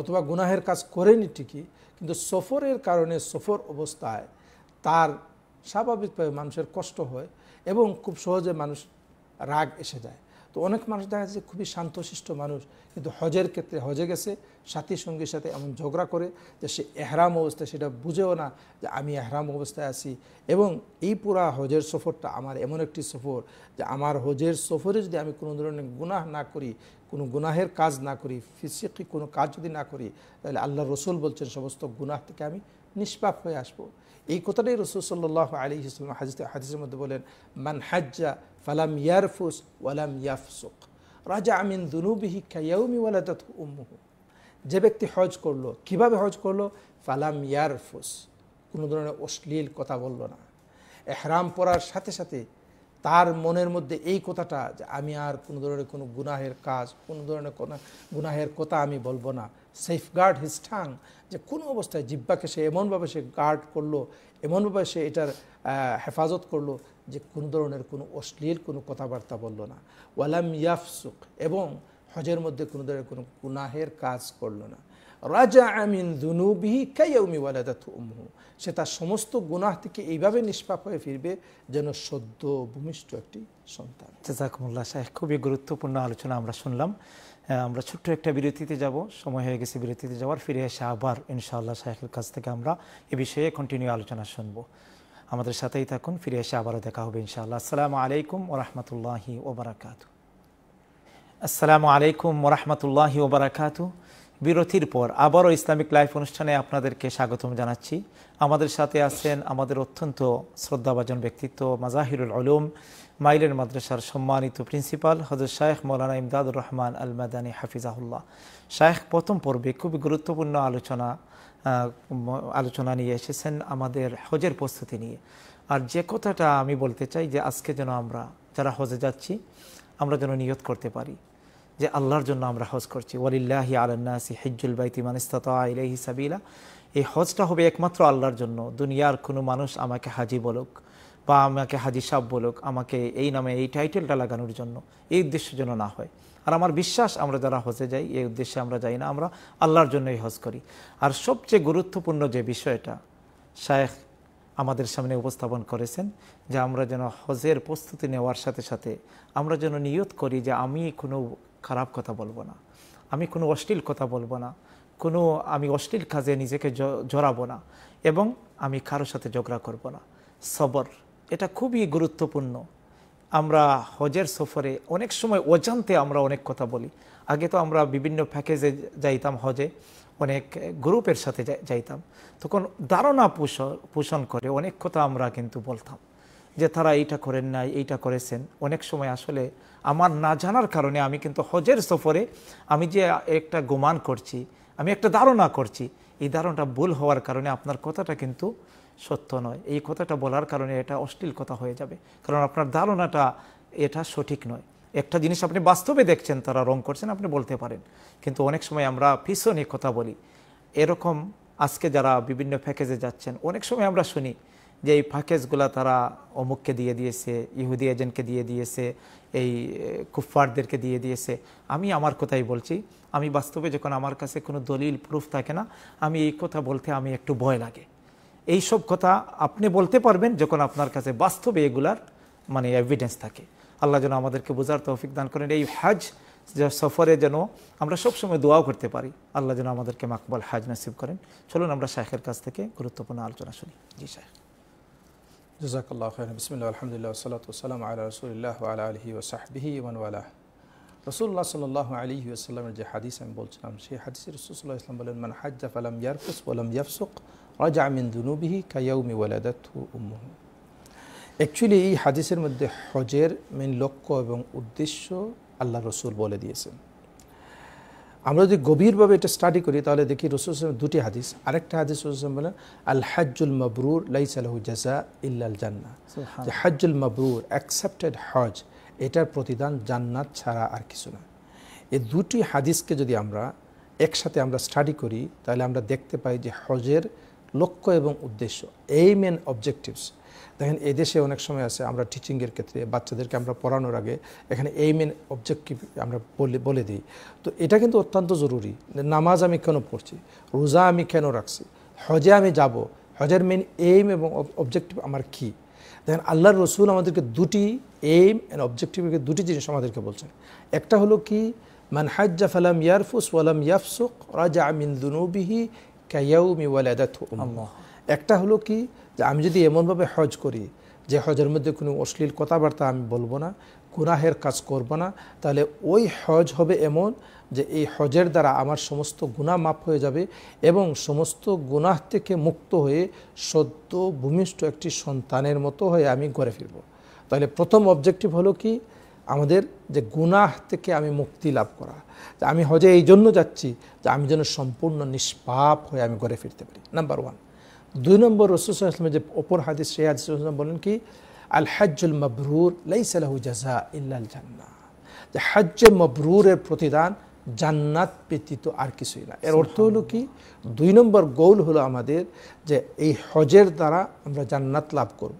অথবা গুনাহের কাজ করেনি ঠিকই কিন্তু সফরের কারণে সফর অবস্থায় তার স্বাভাবিকভাবে মানুষের কষ্ট হয় এবং খুব সহজে মানুষ রাগ এসে যায় তো অনেক মানুষ দেখা যাচ্ছে খুবই শান্তশিষ্ট মানুষ কিন্তু হজের ক্ষেত্রে হজে গেছে সাথী সঙ্গীর সাথে এমন ঝগড়া করে যে সে এহরাম অবস্থায় সেটা বুঝেও না যে আমি এহরাম অবস্থায় আছি এবং এই পুরা হজের সফরটা আমার এমন একটি সফর যে আমার হজের সফরে যদি আমি কোনো ধরনের গুনাহ না করি কোনো গুনাহের কাজ না করি ফিসিকি কোনো কাজ যদি না করি তাহলে আল্লাহ রসুল বলছেন সমস্ত গুনাহ থেকে আমি নিষ্পাপ হয়ে আসবো এই কথাটাই রসুল সাল্লাহ আলী ইসলাম হাজি হাদিসের মধ্যে বলেন মান হাজ্জা ফালাম ইয়ারফুস ওয়ালাম ইয়াফসুক রাজা আমিন দুনুবিহি কায়াউমি ওয়ালাদাত উম্মুহু যে ব্যক্তি হজ করলো কিভাবে হজ করলো ফালাম ইয়ারফুস কোনো ধরনের অশ্লীল কথা বলল না এহরাম পড়ার সাথে সাথে তার মনের মধ্যে এই কথাটা যে আমি আর কোনো ধরনের কোনো গুনাহের কাজ কোনো ধরনের কোনো গুনাহের কথা আমি বলবো না সেফগার্ড হিজ ঠাং যে কোনো অবস্থায় জিব্বাকে সে এমনভাবে সে গার্ড করলো এমনভাবে সে এটার হেফাজত করলো যে কোনো ধরনের কোনো অশ্লীল কোনো কথাবার্তা বলল না ওয়ালাম ইয়াফসুক এবং হজের মধ্যে কোনো ধরনের কোনো গুনাহের কাজ করলো না রাজা আমিন দুনুবিহি ওয়ালাদাত উমহু সে তার সমস্ত গুনাহ থেকে এইভাবে নিষ্পাপ হয়ে ফিরবে যেন সদ্য ভূমিষ্ঠ একটি সন্তান জাজাকুমুল্লাহ সাহেব খুবই গুরুত্বপূর্ণ আলোচনা আমরা শুনলাম আমরা ছোট্ট একটা বিরতিতে যাব সময় হয়ে গেছে বিরতিতে যাওয়ার ফিরে এসে আবার ইনশাআল্লাহ সাহেবের কাছ থেকে আমরা এ বিষয়ে কন্টিনিউ আলোচনা শুনবো আমাদের সাথেই থাকুন ফিরে এসে আবারও দেখা হবে ইনশাআল্লাহ আসসালামু আলাইকুম ওরহমতুল্লাহি ওবরাকাত আসসালামু আলাইকুম ওরহমতুল্লাহি ওবরাকাতু বিরতির পর আবারও ইসলামিক লাইফ অনুষ্ঠানে আপনাদেরকে স্বাগতম জানাচ্ছি আমাদের সাথে আছেন আমাদের অত্যন্ত শ্রদ্ধাভাজন ব্যক্তিত্ব মাজাহিরুল আলম মাইলের মাদ্রাসার সম্মানিত প্রিন্সিপাল হজর শায়েখ মৌলানা ইমদাদুর রহমান আল মাদানী হাফিজাহুল্লাহ শায়েখ প্রথম পর্বে খুবই গুরুত্বপূর্ণ আলোচনা আলোচনা নিয়ে এসেছেন আমাদের হজের প্রস্তুতি নিয়ে আর যে কথাটা আমি বলতে চাই যে আজকে যেন আমরা যারা হজে যাচ্ছি আমরা যেন নিয়ত করতে পারি যে আল্লাহর জন্য আমরা হজ করছি ওয়ালিল্লাহি আলান্নাসি হিজুল বাইতি মানিস্তাতা ইলাইহি সাবিলা এই হজটা হবে একমাত্র আল্লাহর জন্য দুনিয়ার কোনো মানুষ আমাকে হাজি বলুক বা আমাকে হাজি সাব বলুক আমাকে এই নামে এই টাইটেলটা লাগানোর জন্য এই উদ্দেশ্য যেন না হয় আর আমার বিশ্বাস আমরা যারা হজে যাই এই উদ্দেশ্যে আমরা যাই না আমরা আল্লাহর জন্যই হজ করি আর সবচেয়ে গুরুত্বপূর্ণ যে বিষয়টা শায়েখ আমাদের সামনে উপস্থাপন করেছেন যে আমরা যেন হজের প্রস্তুতি নেওয়ার সাথে সাথে আমরা যেন নিয়ত করি যে আমি কোনো খারাপ কথা বলবো না আমি কোনো অশ্লীল কথা বলবো না কোনো আমি অশ্লীল কাজে নিজেকে জড়াবো না এবং আমি কারোর সাথে ঝগড়া করব না সবর এটা খুবই গুরুত্বপূর্ণ আমরা হজের সফরে অনেক সময় অজান্তে আমরা অনেক কথা বলি আগে তো আমরা বিভিন্ন প্যাকেজে যাইতাম হজে অনেক গ্রুপের সাথে যাইতাম তখন ধারণা পোষণ করে অনেক কথা আমরা কিন্তু বলতাম যে তারা এইটা করেন নাই এইটা করেছেন অনেক সময় আসলে আমার না জানার কারণে আমি কিন্তু হজের সফরে আমি যে একটা গুমান করছি আমি একটা ধারণা করছি এই ধারণাটা ভুল হওয়ার কারণে আপনার কথাটা কিন্তু সত্য নয় এই কথাটা বলার কারণে এটা অশ্লীল কথা হয়ে যাবে কারণ আপনার ধারণাটা এটা সঠিক নয় একটা জিনিস আপনি বাস্তবে দেখছেন তারা রং করছেন আপনি বলতে পারেন কিন্তু অনেক সময় আমরা পিছনে কথা বলি এরকম আজকে যারা বিভিন্ন প্যাকেজে যাচ্ছেন অনেক সময় আমরা শুনি যে এই প্যাকেজগুলো তারা অমুককে দিয়ে দিয়েছে ইহুদি এজেন্টকে দিয়ে দিয়েছে এই কুফফারদেরকে দিয়ে দিয়েছে আমি আমার কথাই বলছি আমি বাস্তবে যখন আমার কাছে কোনো দলিল প্রুফ থাকে না আমি এই কথা বলতে আমি একটু ভয় লাগে এই সব কথা আপনি বলতে পারবেন যখন আপনার কাছে বাস্তবে এগুলার মানে এভিডেন্স থাকে আল্লাহ যেন আমাদেরকে বোঝার তৌফিক দান করেন এই হাজ সফরে যেন আমরা সবসময় দোয়াও করতে পারি আল্লাহ যেন আমাদেরকে মাকবাল হাজ নাসিব করেন চলুন আমরা শাহের কাছ থেকে গুরুত্বপূর্ণ আলোচনা শুনি জি শাহ جزاك الله خيرا بسم الله والحمد لله والصلاة والسلام على رسول الله وعلى آله وصحبه ومن والاه رسول الله صلى الله عليه وسلم جاء حديث عن بول سلام شيء حديث رسول الله صلى الله عليه وسلم بلن من حج فلم يرفس ولم يفسق رجع من ذنوبه كيوم ولدته أمه Actually, এই হাদিসের মধ্যে হজের মেন লক্ষ্য এবং উদ্দেশ্য আল্লাহ রসুল বলে দিয়েছেন আমরা যদি গভীরভাবে এটা স্টাডি করি তাহলে দেখি রসুলাম দুটি হাদিস আরেকটা হাদিস রসুলাম বলেন আল হাজুল মবরুর লাইসালাহু জাজা ইল্লাল জান্না যে হাজুল মবরুর অ্যাকসেপ্টেড হজ এটার প্রতিদান জান্নাত ছাড়া আর কিছু না এই দুটি হাদিসকে যদি আমরা একসাথে আমরা স্টাডি করি তাহলে আমরা দেখতে পাই যে হজের লক্ষ্য এবং উদ্দেশ্য এই মেন অবজেক্টিভস দেখেন এদেশে অনেক সময় আছে আমরা টিচিংয়ের ক্ষেত্রে বাচ্চাদেরকে আমরা পড়ানোর আগে এখানে এই মেন অবজেক্টিভ আমরা বলে বলে দিই তো এটা কিন্তু অত্যন্ত জরুরি নামাজ আমি কেন পড়ছি রোজা আমি কেন রাখছি হজে আমি যাব হজের মেন এইম এবং অবজেক্টিভ আমার কি দেখেন আল্লাহর রসুল আমাদেরকে দুটি এইম অ্যান্ড অবজেক্টিভকে দুটি জিনিস আমাদেরকে বলছেন একটা হলো কি মানহাজ্জা ফালাম ইয়ারফুস ওয়ালাম ইয়াফসুক রাজা আমিন দুনুবিহি কায়াউমি একটা হলো কি যে আমি যদি এমনভাবে হজ করি যে হজের মধ্যে কোনো অশ্লীল কথাবার্তা আমি বলবো না গুনাহের কাজ করব না তাহলে ওই হজ হবে এমন যে এই হজের দ্বারা আমার সমস্ত গুণা মাপ হয়ে যাবে এবং সমস্ত গুনাহ থেকে মুক্ত হয়ে সদ্য ভূমিষ্ঠ একটি সন্তানের মতো হয়ে আমি ঘরে ফিরব তাহলে প্রথম অবজেক্টিভ হলো কি আমাদের যে গুনাহ থেকে আমি মুক্তি লাভ করা আমি হজে এই জন্য যাচ্ছি যে আমি যেন সম্পূর্ণ নিষ্পাপ হয়ে আমি ঘরে ফিরতে পারি নাম্বার ওয়ান দুই নম্বর রসুলামের যে অপর হাদিস সেই হাদিস বলেন কি আল হাজ্জুল মবরুর লাইসালাহু জাজা ইল্লাল জান্না যে হাজ্য মবরুরের প্রতিদান জান্নাত ব্যতীত আর কিছুই না এর অর্থ হলো কি দুই নম্বর গোল হলো আমাদের যে এই হজের দ্বারা আমরা জান্নাত লাভ করব।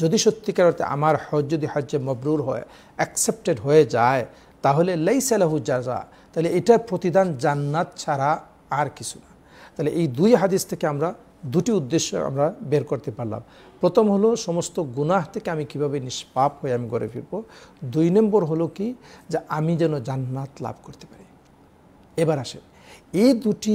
যদি সত্যিকার অর্থে আমার হজ যদি হজ্যে মবরুর হয় অ্যাকসেপ্টেড হয়ে যায় তাহলে লাইসালাহু জাজা তাহলে এটার প্রতিদান জান্নাত ছাড়া আর কিছু না তাহলে এই দুই হাদিস থেকে আমরা দুটি উদ্দেশ্য আমরা বের করতে পারলাম প্রথম হলো সমস্ত গুনাহ থেকে আমি কিভাবে নিষ্পাপ হয়ে আমি গড়ে ফিরবো দুই নম্বর হলো কি যে আমি যেন জান্নাত লাভ করতে পারি এবার আসেন এই দুটি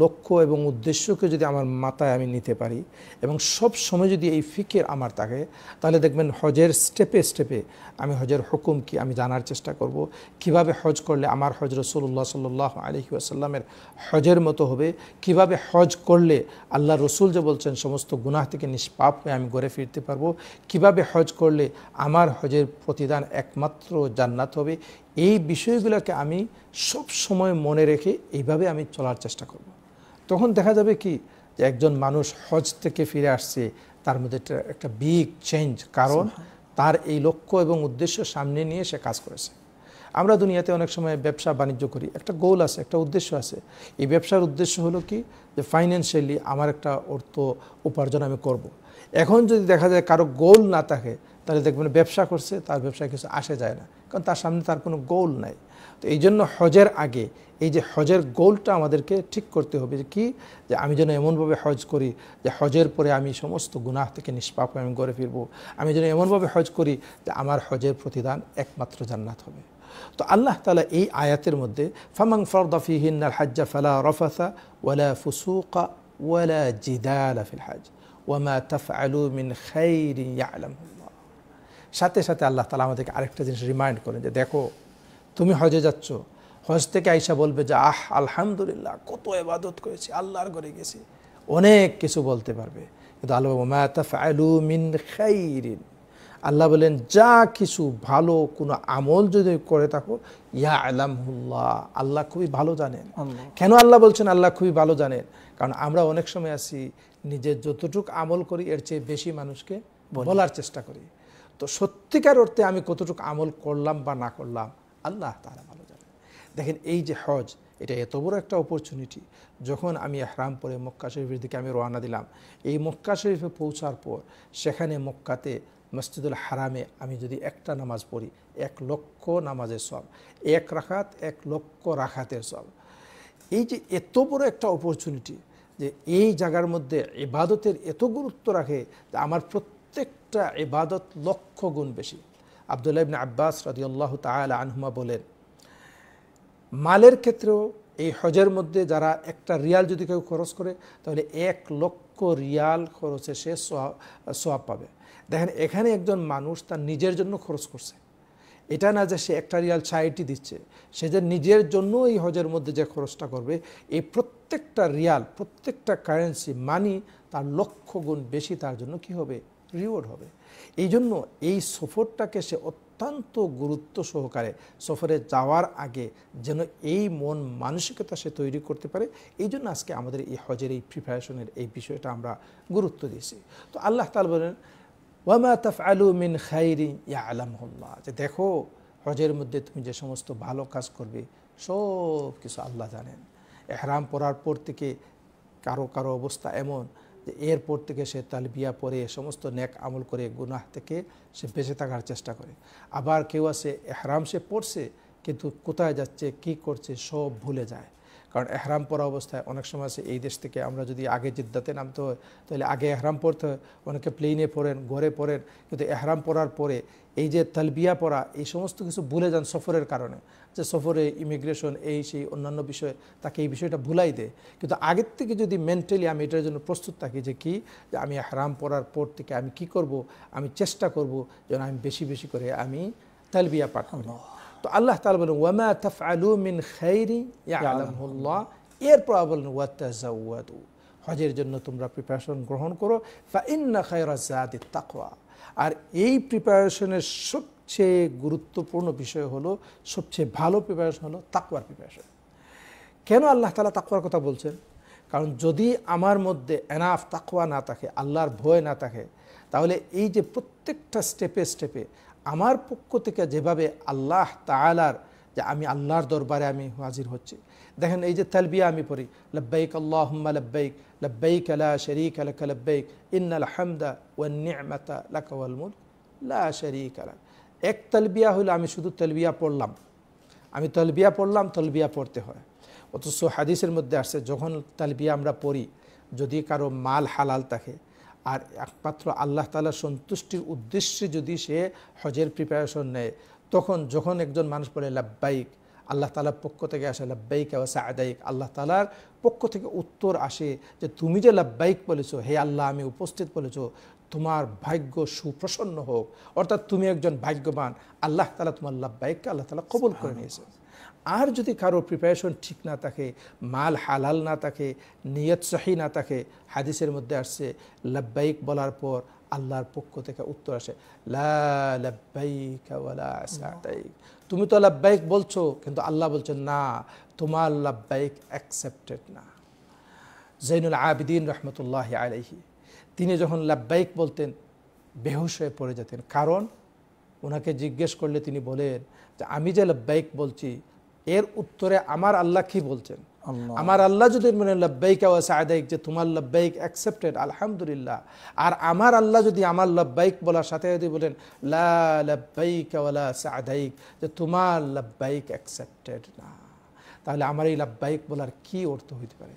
লক্ষ্য এবং উদ্দেশ্যকে যদি আমার মাথায় আমি নিতে পারি এবং সব সময় যদি এই ফিকের আমার থাকে তাহলে দেখবেন হজের স্টেপে স্টেপে আমি হজের হুকুম কি আমি জানার চেষ্টা করব কিভাবে হজ করলে আমার হজ রসুল্লাহ সাল্লাহ আলহি আসাল্লামের হজের মতো হবে কিভাবে হজ করলে আল্লাহ রসুল যে বলছেন সমস্ত গুনাহ থেকে নিষ্পাপ হয়ে আমি গড়ে ফিরতে পারবো কিভাবে হজ করলে আমার হজের প্রতিদান একমাত্র জান্নাত হবে এই বিষয়গুলোকে আমি সব সময় মনে রেখে এইভাবে আমি চলার চেষ্টা করব তখন দেখা যাবে কি একজন মানুষ হজ থেকে ফিরে আসছে তার মধ্যে একটা বিগ চেঞ্জ কারণ তার এই লক্ষ্য এবং উদ্দেশ্য সামনে নিয়ে সে কাজ করেছে আমরা দুনিয়াতে অনেক সময় ব্যবসা বাণিজ্য করি একটা গোল আছে একটা উদ্দেশ্য আছে এই ব্যবসার উদ্দেশ্য হলো কি যে ফাইন্যান্সিয়ালি আমার একটা অর্থ উপার্জন আমি করব। এখন যদি দেখা যায় কারো গোল না থাকে তাহলে দেখবেন ব্যবসা করছে তার ব্যবসায় কিছু আসে যায় না কারণ তার সামনে তার কোনো গোল নাই তো এই জন্য হজের আগে এই যে হজের গোলটা আমাদেরকে ঠিক করতে হবে যে কি যে আমি যেন এমনভাবে হজ করি যে হজের পরে আমি সমস্ত গুনাহ থেকে নিষ্পাপ হয়ে আমি গড়ে ফিরবো আমি যেন এমনভাবে হজ করি যে আমার হজের প্রতিদান একমাত্র জান্নাত হবে তো আল্লাহ তালা এই আয়াতের মধ্যে ফামাং ফরদফিহিনাল হাজ্জা ফালা রফাসা ওয়ালা ফুসুকা ওয়ালা জিদালা ফিল হাজ ওয়ামা তফ আলু মিন খাই সাথে সাথে আল্লাহ তালা আমাদেরকে আরেকটা জিনিস রিমাইন্ড করেন যে দেখো তুমি হজে যাচ্ছ হজ থেকে আইসা বলবে যে আহ আলহামদুলিল্লাহ কত এবাদত করেছি আল্লাহর ঘরে গেছি অনেক কিছু বলতে পারবে কিন্তু আল্লাহ আল্লাহ বলেন যা কিছু ভালো কোনো আমল যদি করে থাকো ইয়া আলামহুল্লাহ আল্লাহ খুবই ভালো জানেন কেন আল্লাহ বলছেন আল্লাহ খুবই ভালো জানেন কারণ আমরা অনেক সময় আছি নিজের যতটুক আমল করি এর চেয়ে বেশি মানুষকে বলার চেষ্টা করি তো সত্যিকার অর্থে আমি কতটুকু আমল করলাম বা না করলাম আল্লাহ তারা ভালো জানেন দেখেন এই যে হজ এটা এত বড় একটা অপরচুনিটি যখন আমি হ্রাম পরে মক্কা শরীফের দিকে আমি রওনা দিলাম এই মক্কা শরীফে পৌঁছার পর সেখানে মক্কাতে মসজিদুল হারামে আমি যদি একটা নামাজ পড়ি এক লক্ষ নামাজের সব এক রাখাত এক লক্ষ রাখাতের সব এই যে এত বড় একটা অপরচুনিটি যে এই জায়গার মধ্যে এবাদতের এত গুরুত্ব রাখে যে আমার প্রত্যেকটা এবাদত লক্ষ গুণ বেশি আবদুল্লাহ ইবনা আব্বাস রদিউল্লাহ তালা আনহুমা বলেন মালের ক্ষেত্রেও এই হজের মধ্যে যারা একটা রিয়াল যদি কেউ খরচ করে তাহলে এক লক্ষ রিয়াল খরচে সে সোয়াব পাবে দেখেন এখানে একজন মানুষ তার নিজের জন্য খরচ করছে এটা না যে সে একটা রিয়াল চারিটি দিচ্ছে সে যে নিজের জন্য এই হজের মধ্যে যে খরচটা করবে এই প্রত্যেকটা রিয়াল প্রত্যেকটা কারেন্সি মানি তার লক্ষ গুণ বেশি তার জন্য কি হবে রিওয়ার্ড হবে এই জন্য এই সফরটাকে সে অত্যন্ত গুরুত্ব সহকারে সফরে যাওয়ার আগে যেন এই মন মানসিকতা সে তৈরি করতে পারে এই জন্য আজকে আমাদের এই হজের এই প্রিপারেশনের এই বিষয়টা আমরা গুরুত্ব দিয়েছি তো আল্লাহ তাল বলেন ওয়ামা তাফ আলু মিন খাইরি ইয়া আলামহল্লা যে দেখো হজের মধ্যে তুমি যে সমস্ত ভালো কাজ করবে সব কিছু আল্লাহ জানেন এহরাম পরার পর থেকে কারো কারো অবস্থা এমন এরপর থেকে সে তালবিয়া পরে সমস্ত ন্যাক আমল করে গুনাহ থেকে সে বেঁচে থাকার চেষ্টা করে আবার কেউ আছে এহরাম সে পড়ছে কিন্তু কোথায় যাচ্ছে কি করছে সব ভুলে যায় কারণ এহরাম পরা অবস্থায় অনেক সময় আছে এই দেশ থেকে আমরা যদি আগে জিদ্দাতে নামতে হয় তাহলে আগে এহরাম পড়তে হয় অনেকে প্লেনে পড়েন ঘরে পড়েন কিন্তু এহরাম পরার পরে এই যে তালবিয়া পড়া এই সমস্ত কিছু ভুলে যান সফরের কারণে যে সফরে ইমিগ্রেশন এই সেই অন্যান্য বিষয়ে তাকে এই বিষয়টা ভুলাই দেয় কিন্তু আগের থেকে যদি মেন্টালি আমি এটার জন্য প্রস্তুত থাকি যে কি যে আমি হারাম পড়ার পর থেকে আমি কি করব আমি চেষ্টা করব যেন আমি বেশি বেশি করে আমি তালবিয়া পাঠ করি তো আল্লাহ তালা বলেন ওয়ামা তাফ আলু মিন খাইরি আলহামুল্লাহ এরপর বলেন ওয়াত হজের জন্য তোমরা প্রিপারেশন গ্রহণ করো ফা ইন্না খায়রা জাদি তাকওয়া আর এই প্রিপারেশনের সবচেয়ে গুরুত্বপূর্ণ বিষয় হলো সবচেয়ে ভালো প্রিপারেশন হলো তাকুয়ার প্রিপারেশন কেন আল্লাহ তালা তাকুয়ার কথা বলছেন কারণ যদি আমার মধ্যে এনাফ তাকুয়া না থাকে আল্লাহর ভয় না থাকে তাহলে এই যে প্রত্যেকটা স্টেপে স্টেপে আমার পক্ষ থেকে যেভাবে আল্লাহ তালার যে আমি আল্লাহর দরবারে আমি হাজির হচ্ছি দেখেন এই যে তালবিয়া আমি পড়ি লব্বাইক আল্লাহ লব্বাইক লব্বৈক লা শরিক আলক লব্বৈক ইন্নাল হামদা ওয়ান নিয়মাতা লাকাল মুল লা শরিক আলাক এক তালবিয়া হলো আমি শুধু তালবিয়া পড়লাম আমি তলবিয়া পড়লাম তলবিয়া পড়তে হয় অথচ হাদিসের মধ্যে আসছে যখন তালবিয়া আমরা পড়ি যদি কারো মাল হালাল থাকে আর একমাত্র আল্লাহ তালার সন্তুষ্টির উদ্দেশ্যে যদি সে হজের প্রিপারেশন নেয় তখন যখন একজন মানুষ বলে লাব্বাইক আল্লাহ তালার পক্ষ থেকে আসে লাব্বাইকা ও সাদাইক আল্লাহ তালার পক্ষ থেকে উত্তর আসে যে তুমি যে লাব্বাইক বলেছো হে আল্লাহ আমি উপস্থিত বলেছো তোমার ভাগ্য সুপ্রসন্ন হোক অর্থাৎ তুমি একজন ভাগ্যবান আল্লাহ তালা তোমার লাব্বাইককে আল্লাহ তালা কবল করে নিয়েছে আর যদি কারো প্রিপারেশন ঠিক না থাকে মাল হালাল না থাকে নিয়ত সাহি না থাকে হাদিসের মধ্যে আসছে লাব্বাইক বলার পর আল্লাহর পক্ষ থেকে উত্তর আসে লাব্বাইক তুমি তো লাভবাহিক বলছো কিন্তু আল্লাহ বলছেন না তোমার লাভবাহিক অ্যাকসেপ্টেড না জৈনুল আবিদিন রহমতুল্লাহ আলহি তিনি যখন লাভবাহিক বলতেন বেহুশ হয়ে পড়ে যেতেন কারণ ওনাকে জিজ্ঞেস করলে তিনি বলেন যে আমি যে লাভবাহিক বলছি এর উত্তরে আমার আল্লাহ কী বলছেন আমার আল্লাহ যদি মানে লব্বাইক আওয়া সাদাইক যে তোমার লব্বাইক অ্যাকসেপ্টেড আলহামদুলিল্লাহ আর আমার আল্লাহ যদি আমার লব্বাইক বলার সাথে যদি বলেন লা যে তোমার লব্বাইক অ্যাকসেপ্টেড না তাহলে আমার এই লব্বাইক বলার কি অর্থ হইতে পারে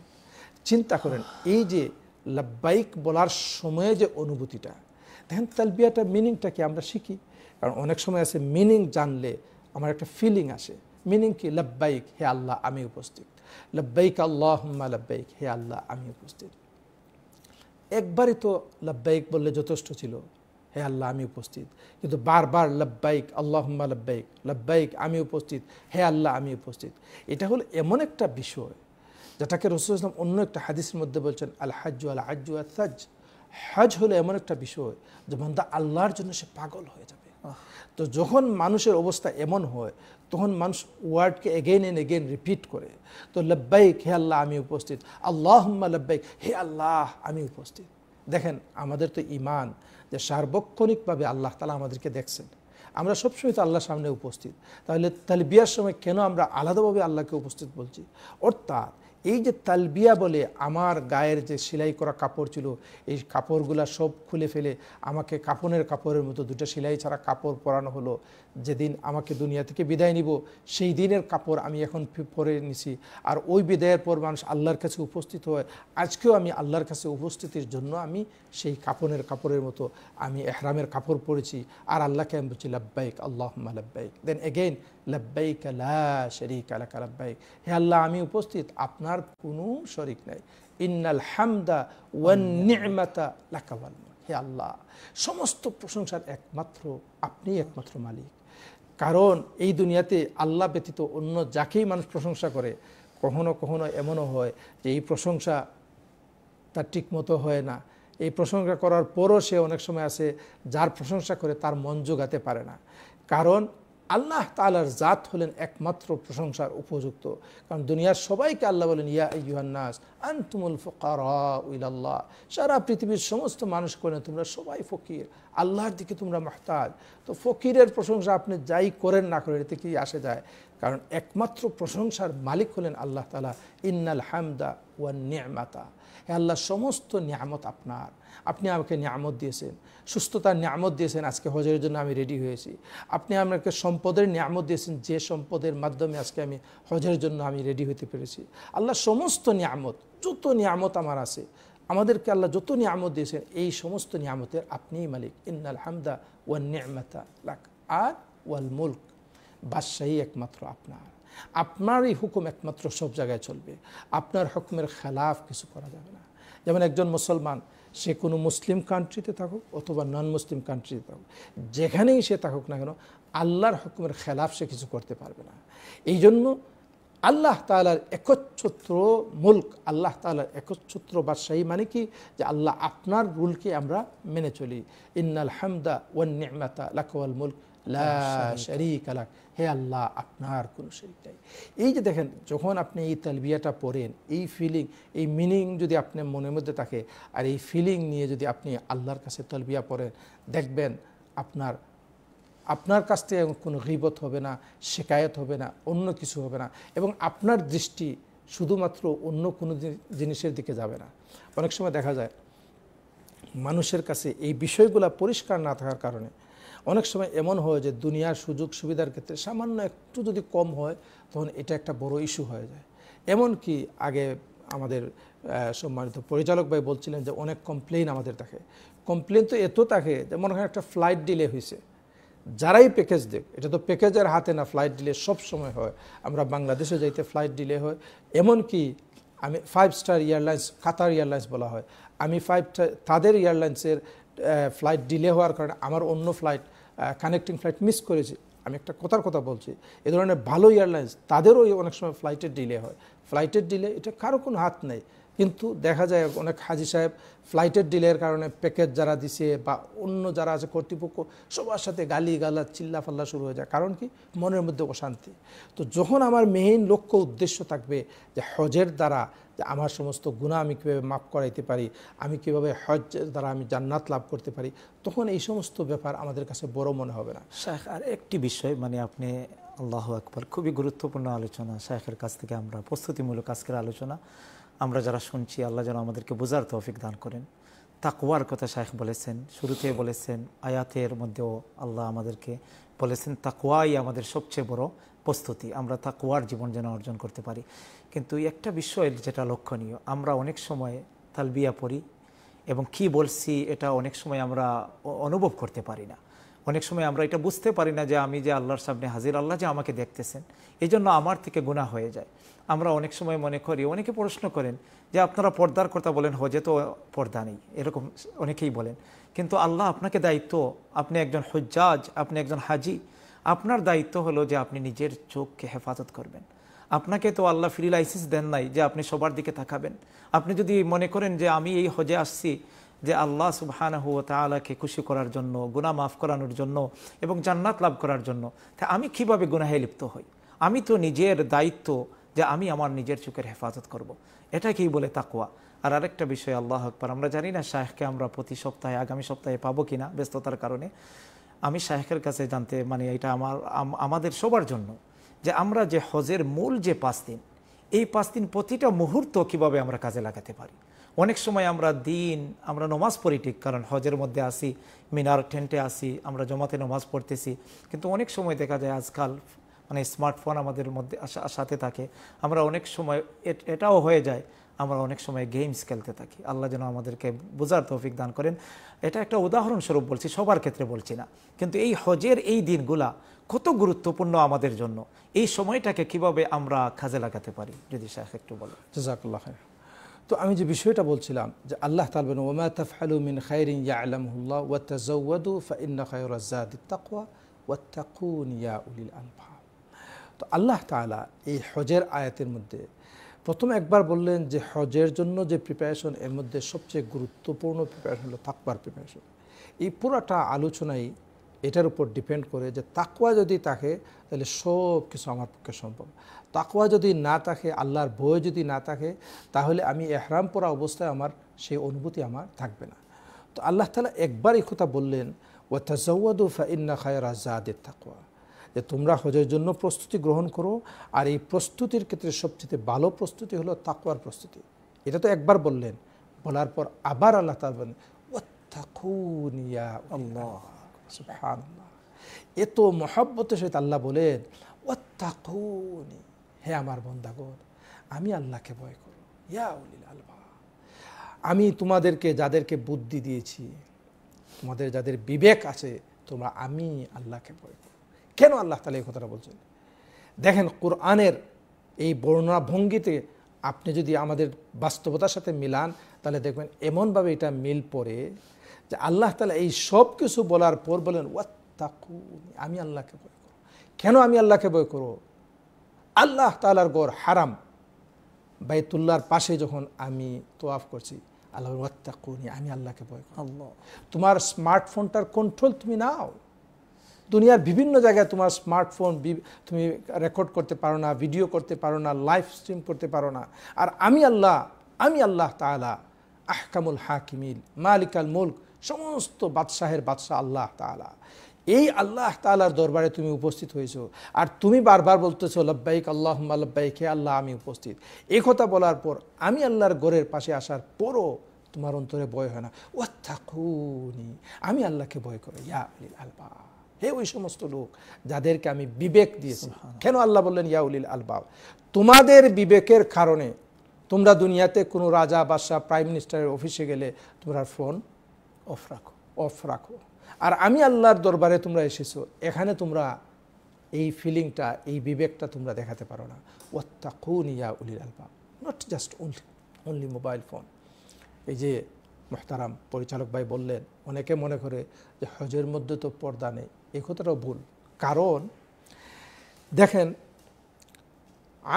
চিন্তা করেন এই যে লব্বাইক বলার সময়ে যে অনুভূতিটা দেখেন তালবিয়াটা মিনিংটা কি আমরা শিখি কারণ অনেক সময় আছে মিনিং জানলে আমার একটা ফিলিং আসে মিনিং কি লব্বাইক হে আল্লাহ আমি উপস্থিত লব্বাইক লব্বাইক হে আল্লাহ আমি উপস্থিত একবারই তো লব্বাইক বললে যথেষ্ট ছিল হে আল্লাহ আমি উপস্থিত কিন্তু বারবার লব্বাইক আল্লাহম্মা লব্বাইক লব্বাইক আমি উপস্থিত হে আল্লাহ আমি উপস্থিত এটা হলো এমন একটা বিষয় যেটাকে রসুল ইসলাম অন্য একটা হাদিসের মধ্যে বলছেন আল হাজু আল হাজু আল সাজ হজ হলো এমন একটা বিষয় যে বান্দা আল্লাহর জন্য সে পাগল হয়ে যাবে তো যখন মানুষের অবস্থা এমন হয় তখন মানুষ ওয়ার্ডকে এগেন এন্ড এগেন রিপিট করে তো লব্বাইক হে আল্লাহ আমি উপস্থিত আল্লাহম্মা লব্বাইক হে আল্লাহ আমি উপস্থিত দেখেন আমাদের তো ইমান যে সার্বক্ষণিকভাবে আল্লাহ তালা আমাদেরকে দেখছেন আমরা সবসময় তো আল্লাহর সামনে উপস্থিত তাহলে তালবিয়ার সময় কেন আমরা আলাদাভাবে আল্লাহকে উপস্থিত বলছি অর্থাৎ এই যে তালবিয়া বলে আমার গায়ের যে সেলাই করা কাপড় ছিল এই কাপড়গুলা সব খুলে ফেলে আমাকে কাপনের কাপড়ের মতো দুটা সেলাই ছাড়া কাপড় পরানো হলো যেদিন আমাকে দুনিয়া থেকে বিদায় নিব সেই দিনের কাপড় আমি এখন পরে নিছি আর ওই বিদায়ের পর মানুষ আল্লাহর কাছে উপস্থিত হয় আজকেও আমি আল্লাহর কাছে উপস্থিতির জন্য আমি সেই কাপনের কাপড়ের মতো আমি এহরামের কাপড় পরেছি আর আল্লাহকে আমি বলছি লাব্বাইক আল্লাহ লাব্বাইক দেন এগেইন লাব্বাইক আল্লাহ শরিক আলাকা লাব্বাইক হে আল্লাহ আমি উপস্থিত আপনার কোনো শরিক নাই ইন্নাল হামদা ওয়ান হে আল্লাহ সমস্ত প্রশংসার একমাত্র আপনি একমাত্র মালিক কারণ এই দুনিয়াতে আল্লাহ ব্যতীত অন্য যাকেই মানুষ প্রশংসা করে কখনো কখনো এমনও হয় যে এই প্রশংসা তার ঠিকমতো হয় না এই প্রশংসা করার পরও সে অনেক সময় আসে যার প্রশংসা করে তার মন যোগাতে পারে না কারণ আল্লাহ তালার জাত হলেন একমাত্র প্রশংসার উপযুক্ত কারণ দুনিয়ার সবাইকে আল্লাহ বলেন ইয়া ইউহান্নাস আনতুমুল ফকার উইল্লাহ সারা পৃথিবীর সমস্ত মানুষ করেন তোমরা সবাই ফকির আল্লাহর দিকে তোমরা মহতাজ তো ফকিরের প্রশংসা আপনি যাই করেন না করেন এতে কি আসে যায় কারণ একমাত্র প্রশংসার মালিক হলেন আল্লাহ তালা ইন্নাল হামদা ওয়ান নিয়ামাতা হে আল্লাহ সমস্ত নিয়ামত আপনার আপনি আমাকে নিয়ামত দিয়েছেন সুস্থতার নিয়ামত দিয়েছেন আজকে হজের জন্য আমি রেডি হয়েছি আপনি আমাকে সম্পদের নিয়ামত দিয়েছেন যে সম্পদের মাধ্যমে আজকে আমি হজের জন্য আমি রেডি হতে পেরেছি আল্লাহ সমস্ত নিয়ামত যত নিয়ামত আমার আছে আমাদেরকে আল্লাহ যত নিয়ামত দিয়েছেন এই সমস্ত নিয়ামতের আপনিই মালিক ইন্নাল হামদা ওয়ান নিয়ামতা লাক আর ওয়াল মুল্ক বাদশাহী একমাত্র আপনার আপনারই হুকুম একমাত্র সব জায়গায় চলবে আপনার হুকুমের খেলাফ কিছু করা যাবে না যেমন একজন মুসলমান সে কোনো মুসলিম কান্ট্রিতে থাকুক অথবা নন মুসলিম কান্ট্রিতে থাকুক যেখানেই সে থাকুক না কেন আল্লাহর হুকুমের খেলাফ সে কিছু করতে পারবে না এই জন্য আল্লাহ তালার একচ্ছত্র মুল্ক আল্লাহ তালার একচ্ছত্র বাদশাহী মানে কি যে আল্লাহ আপনার রুলকে আমরা মেনে চলি ইন্নাল হামদা ওয়ান নিমাতা লাকওয়াল মুল্ক লারিক হ্যাঁ, আলাক হে আল্লাহ আপনার কোনো শরিক নাই এই যে দেখেন যখন আপনি এই তালবিয়াটা পড়েন এই ফিলিং এই মিনিং যদি আপনার মনের মধ্যে থাকে আর এই ফিলিং নিয়ে যদি আপনি আল্লাহর কাছে তলবিয়া পড়েন দেখবেন আপনার আপনার কাছ থেকে কোনো গিবত হবে না শিকায়ত হবে না অন্য কিছু হবে না এবং আপনার দৃষ্টি শুধুমাত্র অন্য কোনো জিনিসের দিকে যাবে না অনেক সময় দেখা যায় মানুষের কাছে এই বিষয়গুলো পরিষ্কার না থাকার কারণে অনেক সময় এমন হয় যে দুনিয়ার সুযোগ সুবিধার ক্ষেত্রে সামান্য একটু যদি কম হয় তখন এটা একটা বড় ইস্যু হয়ে যায় এমন কি আগে আমাদের সম্মানিত পরিচালক ভাই বলছিলেন যে অনেক কমপ্লেন আমাদের থাকে কমপ্লেন তো এত থাকে যে মনে হয় একটা ফ্লাইট ডিলে হয়েছে যারাই প্যাকেজ দেখ এটা তো প্যাকেজের হাতে না ফ্লাইট ডিলে সব সময় হয় আমরা বাংলাদেশে যাইতে ফ্লাইট ডিলে হয় এমন কি আমি five star airlines Qatar airlines বলা হয় আমি ফাইভ তাদের এয়ারলাইন্সের ফ্লাইট ডিলে হওয়ার কারণে আমার অন্য ফ্লাইট কানেক্টিং ফ্লাইট মিস করেছি আমি একটা কথার কথা বলছি এ ধরনের ভালো এয়ারলাইন্স তাদেরও অনেক সময় ফ্লাইটের ডিলে হয় ফ্লাইটের ডিলে এটা কারো কোনো হাত নেই কিন্তু দেখা যায় অনেক হাজি সাহেব ফ্লাইটের ডিলের কারণে প্যাকেজ যারা দিছে বা অন্য যারা আছে কর্তৃপক্ষ সবার সাথে গালি গালা চিল্লা ফাল্লা শুরু হয়ে যায় কারণ কি মনের মধ্যে অশান্তি তো যখন আমার মেইন লক্ষ্য উদ্দেশ্য থাকবে যে হজের দ্বারা যে আমার সমস্ত গুণা আমি কীভাবে মাফ করাইতে পারি আমি কিভাবে হজ দ্বারা আমি জান্নাত লাভ করতে পারি তখন এই সমস্ত ব্যাপার আমাদের কাছে বড় মনে হবে না শাহ আর একটি বিষয় মানে আপনি আল্লাহ আকবর খুবই গুরুত্বপূর্ণ আলোচনা শাহের কাছ থেকে আমরা প্রস্তুতিমূলক আজকের আলোচনা আমরা যারা শুনছি আল্লাহ যেন আমাদেরকে বোঝার তৌফিক দান করেন তাকুয়ার কথা শাহেখ বলেছেন শুরুতে বলেছেন আয়াতের মধ্যেও আল্লাহ আমাদেরকে বলেছেন তাকুয়াই আমাদের সবচেয়ে বড় প্রস্তুতি আমরা তা কুয়ার জীবন যেন অর্জন করতে পারি কিন্তু একটা বিষয় যেটা লক্ষণীয় আমরা অনেক সময় তালবিয়া পড়ি এবং কি বলছি এটা অনেক সময় আমরা অনুভব করতে পারি না অনেক সময় আমরা এটা বুঝতে পারি না যে আমি যে আল্লাহর সামনে হাজির আল্লাহ যে আমাকে দেখতেছেন এই জন্য আমার থেকে গুণা হয়ে যায় আমরা অনেক সময় মনে করি অনেকে প্রশ্ন করেন যে আপনারা পর্দার কথা বলেন হজে তো পর্দা নেই এরকম অনেকেই বলেন কিন্তু আল্লাহ আপনাকে দায়িত্ব আপনি একজন হজ্জাজ আপনি একজন হাজি আপনার দায়িত্ব হলো যে আপনি নিজের চোখকে হেফাজত করবেন আপনাকে তো আল্লাহ ফ্রি লাইসেন্স দেন নাই যে আপনি সবার দিকে তাকাবেন আপনি যদি মনে করেন যে আমি এই হজে আসছি যে আল্লাহ সুবহানাহু তালাকে খুশি করার জন্য গুণা মাফ করানোর জন্য এবং জান্নাত লাভ করার জন্য তা আমি কিভাবে গুনাহে লিপ্ত হই আমি তো নিজের দায়িত্ব যে আমি আমার নিজের চোখের হেফাজত করব। কি বলে তাকুয়া আর আরেকটা বিষয় আল্লাহ আকবর আমরা জানি না শাহকে আমরা প্রতি সপ্তাহে আগামী সপ্তাহে পাবো কিনা ব্যস্ততার কারণে আমি শাহেখের কাছে জানতে মানে এটা আমার আমাদের সবার জন্য যে আমরা যে হজের মূল যে পাঁচ দিন এই পাঁচ দিন প্রতিটা মুহূর্ত কিভাবে আমরা কাজে লাগাতে পারি অনেক সময় আমরা দিন আমরা নমাজ পড়ি ঠিক কারণ হজের মধ্যে আসি মিনার টেন্টে আসি আমরা জমাতে নমাজ পড়তেছি কিন্তু অনেক সময় দেখা যায় আজকাল মানে স্মার্টফোন আমাদের মধ্যে সাথে থাকে আমরা অনেক সময় এটাও হয়ে যায় আমরা অনেক সময় গেমস খেলতে থাকি আল্লাহ যেন আমাদেরকে বোঝার তৌফিক দান করেন এটা একটা উদাহরণস্বরূপ বলছি সবার ক্ষেত্রে বলছি না কিন্তু এই হজের এই দিনগুলা কত গুরুত্বপূর্ণ আমাদের জন্য এই সময়টাকে কিভাবে আমরা কাজে লাগাতে পারি যদি শেখ একটু বলো জাজাকুল্লাহ তো আমি যে বিষয়টা বলছিলাম যে আল্লাহ তালবেন ওমা তফালু মিন খাইরিন ইয়া আলমুল্লাহ ওয়া ওয়া আলফা তো আল্লাহ তালা এই হজের আয়াতের মধ্যে প্রথম একবার বললেন যে হজের জন্য যে প্রিপারেশন এর মধ্যে সবচেয়ে গুরুত্বপূর্ণ প্রিপারেশন হলো তাকবার প্রিপারেশন এই পুরাটা আলোচনাই এটার উপর ডিপেন্ড করে যে তাকুয়া যদি থাকে তাহলে সব কিছু আমার পক্ষে সম্ভব তাকুয়া যদি না থাকে আল্লাহর বয় যদি না থাকে তাহলে আমি এহরাম পরা অবস্থায় আমার সেই অনুভূতি আমার থাকবে না তো আল্লাহ তালা একবার এই কথা বললেন ওয়াতাজাউদ্দু ফাইন্না খায়রা জাদের তাকুয়া যে তোমরা হজের জন্য প্রস্তুতি গ্রহণ করো আর এই প্রস্তুতির ক্ষেত্রে সবচেয়ে ভালো প্রস্তুতি হলো তাকুয়ার প্রস্তুতি এটা তো একবার বললেন বলার পর আবার আল্লাহ তার বলেন আল্লাহ এত মহাব্বতের সহিত আল্লাহ বলেন ওয়াকুনি হে আমার বন্দাগর আমি আল্লাহকে ভয় করো ইয়া উলিল আমি তোমাদেরকে যাদেরকে বুদ্ধি দিয়েছি তোমাদের যাদের বিবেক আছে তোমরা আমি আল্লাহকে ভয় করো কেন আল্লাহ তালা এই কথাটা বলছেন দেখেন কোরআনের এই বর্ণাভঙ্গিতে আপনি যদি আমাদের বাস্তবতার সাথে মিলান তাহলে দেখবেন এমনভাবে এটা মিল পড়ে যে আল্লাহ তালা এই সব কিছু বলার পর বলেন ওয়াত্তাকু আমি আল্লাহকে বয় করো কেন আমি আল্লাহকে বয় করো আল্লাহ তালার গড় হারাম বাইতুল্লার পাশে যখন আমি তোয়াফ করছি আল্লাহ ওয়াত্তাকুনি আমি আল্লাহকে বয় করো তোমার স্মার্টফোনটার কন্ট্রোল তুমি নাও দুনিয়ার বিভিন্ন জায়গায় তোমার স্মার্টফোন তুমি রেকর্ড করতে পারো না ভিডিও করতে পারো না লাইভ স্ট্রিম করতে পারো না আর আমি আল্লাহ আমি আল্লাহ তালা আহকামুল হাকিমিল মালিকাল আল মুল্ক সমস্ত বাদশাহের বাদশাহ আল্লাহ তালা এই আল্লাহ তালার দরবারে তুমি উপস্থিত হয়েছো আর তুমি বারবার বলতেছো লব্বাইক আল্লাহ লব্বাইক হে আল্লাহ আমি উপস্থিত এই কথা বলার পর আমি আল্লাহর গোরের পাশে আসার পরও তোমার অন্তরে ভয় হয় না থাকুন আমি আল্লাহকে ভয় করি ইয়া আলবা হে ওই সমস্ত লোক যাদেরকে আমি বিবেক দিয়েছি কেন আল্লাহ বললেন ইয়াউলিল আলবাব তোমাদের বিবেকের কারণে তোমরা দুনিয়াতে কোনো রাজা বাদশাহ প্রাইম মিনিস্টারের অফিসে গেলে তোমরা ফোন অফ রাখো অফ রাখো আর আমি আল্লাহর দরবারে তোমরা এসেছো এখানে তোমরা এই ফিলিংটা এই বিবেকটা তোমরা দেখাতে পারো না খুন ইয়া উলিল আলবাব not just only only mobile phone এই যে মোহতারাম পরিচালক ভাই বললেন অনেকে মনে করে যে হজের মধ্যে তো পর্দা নেই এই কথাটাও ভুল কারণ দেখেন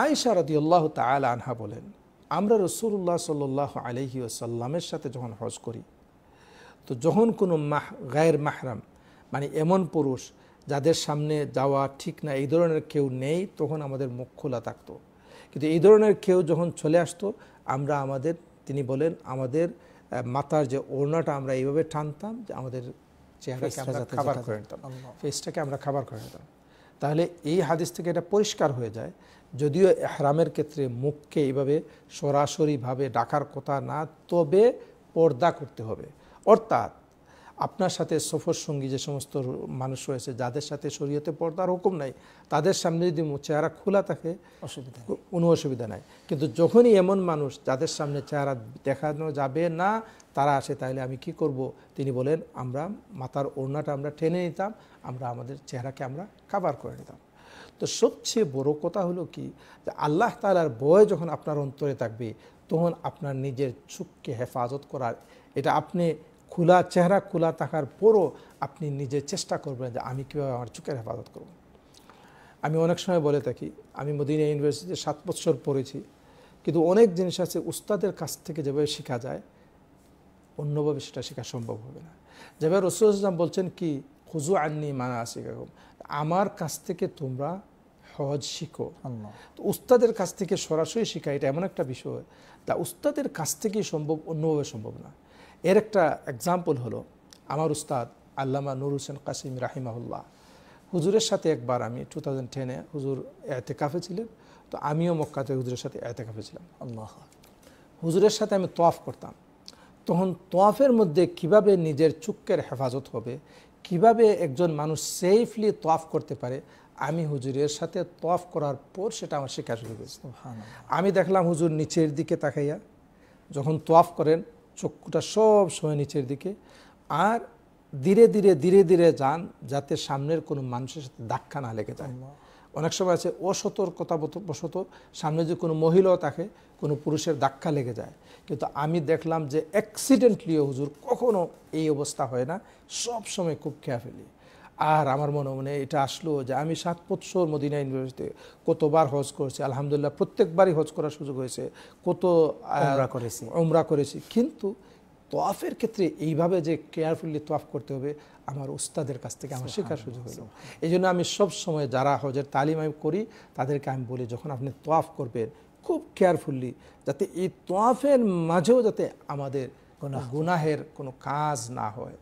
আয়েশা রদিউল্লাহ তাল আনহা বলেন আমরা রসুল্লাহ সাল্লাহ আলহি আসাল্লামের সাথে যখন হজ করি তো যখন কোনো মাহ গায়ের মাহরাম মানে এমন পুরুষ যাদের সামনে যাওয়া ঠিক না এই ধরনের কেউ নেই তখন আমাদের মুখ খোলা থাকতো কিন্তু এই ধরনের কেউ যখন চলে আসতো আমরা আমাদের তিনি বলেন আমাদের মাথার যে ওড়নাটা আমরা এইভাবে টানতাম যে আমাদের চেহারাকে আমরা খাবার করে নিতাম ফেসটাকে আমরা খাবার করে নিতাম তাহলে এই হাদিস থেকে এটা পরিষ্কার হয়ে যায় যদিও হারামের ক্ষেত্রে মুখকে এইভাবে সরাসরিভাবে ডাকার কথা না তবে পর্দা করতে হবে অর্থাৎ আপনার সাথে সফর সঙ্গী যে সমস্ত মানুষ রয়েছে যাদের সাথে শরীয়তে পর্দার হুকুম নাই তাদের সামনে যদি চেহারা খোলা থাকে অসুবিধা কোনো অসুবিধা নাই কিন্তু যখনই এমন মানুষ যাদের সামনে চেহারা দেখানো যাবে না তারা আসে তাহলে আমি কি করব তিনি বলেন আমরা মাথার ওড়নাটা আমরা টেনে নিতাম আমরা আমাদের চেহারাকে আমরা কাভার করে নিতাম তো সবচেয়ে বড় কথা হলো কি যে আল্লাহ তালার বয় যখন আপনার অন্তরে থাকবে তখন আপনার নিজের চুককে হেফাজত করার এটা আপনি খোলা চেহারা খোলা থাকার পরও আপনি নিজে চেষ্টা করবেন যে আমি কীভাবে আমার চোখের হেফাজত করব আমি অনেক সময় বলে থাকি আমি মদিনা ইউনিভার্সিটিতে সাত বছর পড়েছি কিন্তু অনেক জিনিস আছে উস্তাদের কাছ থেকে যেভাবে শেখা যায় অন্যভাবে সেটা শেখা সম্ভব হবে না যেভাবে রসুল ইসলাম বলছেন কি খুজু আননি মানা আসিকাগম আমার কাছ থেকে তোমরা হজ শিখো তো উস্তাদের কাছ থেকে সরাসরি শেখা এটা এমন একটা বিষয় তা উস্তাদের কাছ থেকেই সম্ভব অন্যভাবে সম্ভব না এর একটা এক্সাম্পল হলো আমার উস্তাদ আল্লামা নুর হোসেন কাসিম রাহিমাহুল্লাহ হুজুরের সাথে একবার আমি টু থাউজেন্ড টেনে হুজুর এতেকাফে ছিলেন তো আমিও মক্কাতে হুজুরের সাথে এতেকাফে ছিলাম আল্লাহ হুজুরের সাথে আমি তোয়াফ করতাম তখন তোয়াফের মধ্যে কিভাবে নিজের চুক্কের হেফাজত হবে কিভাবে একজন মানুষ সেফলি তোয়াফ করতে পারে আমি হুজুরের সাথে তোয়াফ করার পর সেটা আমার শিকার শুরু করেছিলাম আমি দেখলাম হুজুর নিচের দিকে তাকাইয়া যখন তোয়াফ করেন চক্ষুটা সব সময় নিচের দিকে আর ধীরে ধীরে ধীরে ধীরে যান যাতে সামনের কোনো মানুষের সাথে ধাক্কা না লেগে যায় অনেক সময় আছে অসতর্কতা বশত সামনে যে কোনো মহিলাও থাকে কোনো পুরুষের ধাক্কা লেগে যায় কিন্তু আমি দেখলাম যে অ্যাক্সিডেন্টলিও হুজুর কখনো এই অবস্থা হয় না সব সময় খুব খেয়া ফেলি আর আমার মনে মনে এটা আসলো যে আমি সাত বৎসর মদিনা ইউনিভার্সিটি কতবার হজ করেছি আলহামদুলিল্লাহ প্রত্যেকবারই হজ করার সুযোগ হয়েছে কত করেছি আমরা করেছি কিন্তু তোয়াফের ক্ষেত্রে এইভাবে যে কেয়ারফুলি তোয়াফ করতে হবে আমার উস্তাদের কাছ থেকে আমার শেখার সুযোগ হলো এই জন্য আমি সবসময় যারা হজের তালিম আমি করি তাদেরকে আমি বলি যখন আপনি তোয়াফ করবেন খুব কেয়ারফুলি যাতে এই তোয়াফের মাঝেও যাতে আমাদের কোনো গুনাহের কোনো কাজ না হয়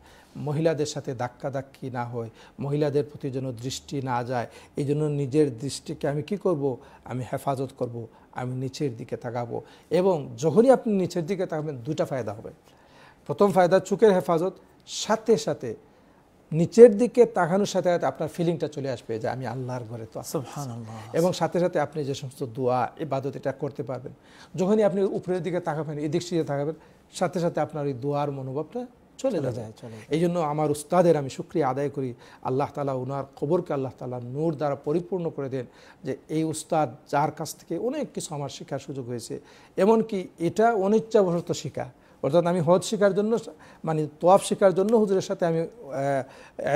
মহিলাদের সাথে ধাক্কি না হয় মহিলাদের প্রতি যেন দৃষ্টি না যায় এই জন্য নিজের দৃষ্টিকে আমি কি করব আমি হেফাজত করব আমি নিচের দিকে তাকাবো এবং যখনই আপনি নিচের দিকে তাকাবেন দুটা ফায়দা হবে প্রথম ফায়দা চোখের হেফাজত সাথে সাথে নিচের দিকে তাকানোর সাথে সাথে আপনার ফিলিংটা চলে আসবে যে আমি আল্লাহর ঘরে তো এবং সাথে সাথে আপনি যে সমস্ত দোয়া ইবাদত এটা করতে পারবেন যখনই আপনি উপরের দিকে তাকাবেন এদিক সেদিকে তাকাবেন সাথে সাথে আপনার ওই দোয়ার মনোভাবটা চলে যায় এই জন্য আমার উস্তাদের আমি সুক্রিয়া আদায় করি আল্লাহ তালা ওনার খবরকে আল্লাহ তালা নূর দ্বারা পরিপূর্ণ করে দেন যে এই উস্তাদ যার কাছ থেকে অনেক কিছু আমার শেখার সুযোগ হয়েছে এমনকি এটা অনিচ্ছাবশত শেখা অর্থাৎ আমি হজ শেখার জন্য মানে তোয়াফ শেখার জন্য হুজুরের সাথে আমি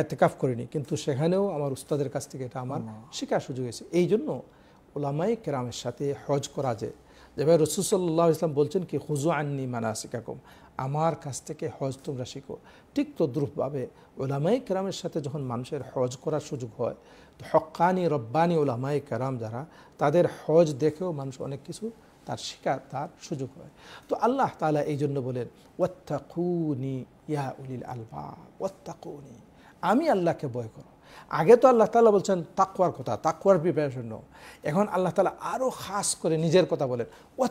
এতেকাফ করিনি কিন্তু সেখানেও আমার উস্তাদের কাছ থেকে এটা আমার শেখার সুযোগ হয়েছে এই জন্য ওলামাই কেরামের সাথে হজ করা যায় যেভাবে রসুসল্লাহ ইসলাম বলছেন কি হুজু আন্নি মানাসিকাকুম আমার কাছ থেকে হজ তোমরা শিখো ঠিক তদ্রুপভাবে ওলামাই কেরামের সাথে যখন মানুষের হজ করার সুযোগ হয় তো হকানি রব্বানি ওলামাই কেরাম যারা তাদের হজ দেখেও মানুষ অনেক কিছু তার শিকার তার সুযোগ হয় তো আল্লাহ তালা এই জন্য বলেন ওয়াত্তাকুনি ইয়া উলিল আলবা ওয়াত্তাকুনি আমি আল্লাহকে বয় করো আগে তো আল্লাহ তালা বলছেন তাকুয়ার কথা তাকুয়ার প্রিপারেশন এখন আল্লাহ তালা আরও খাস করে নিজের কথা বলেন ও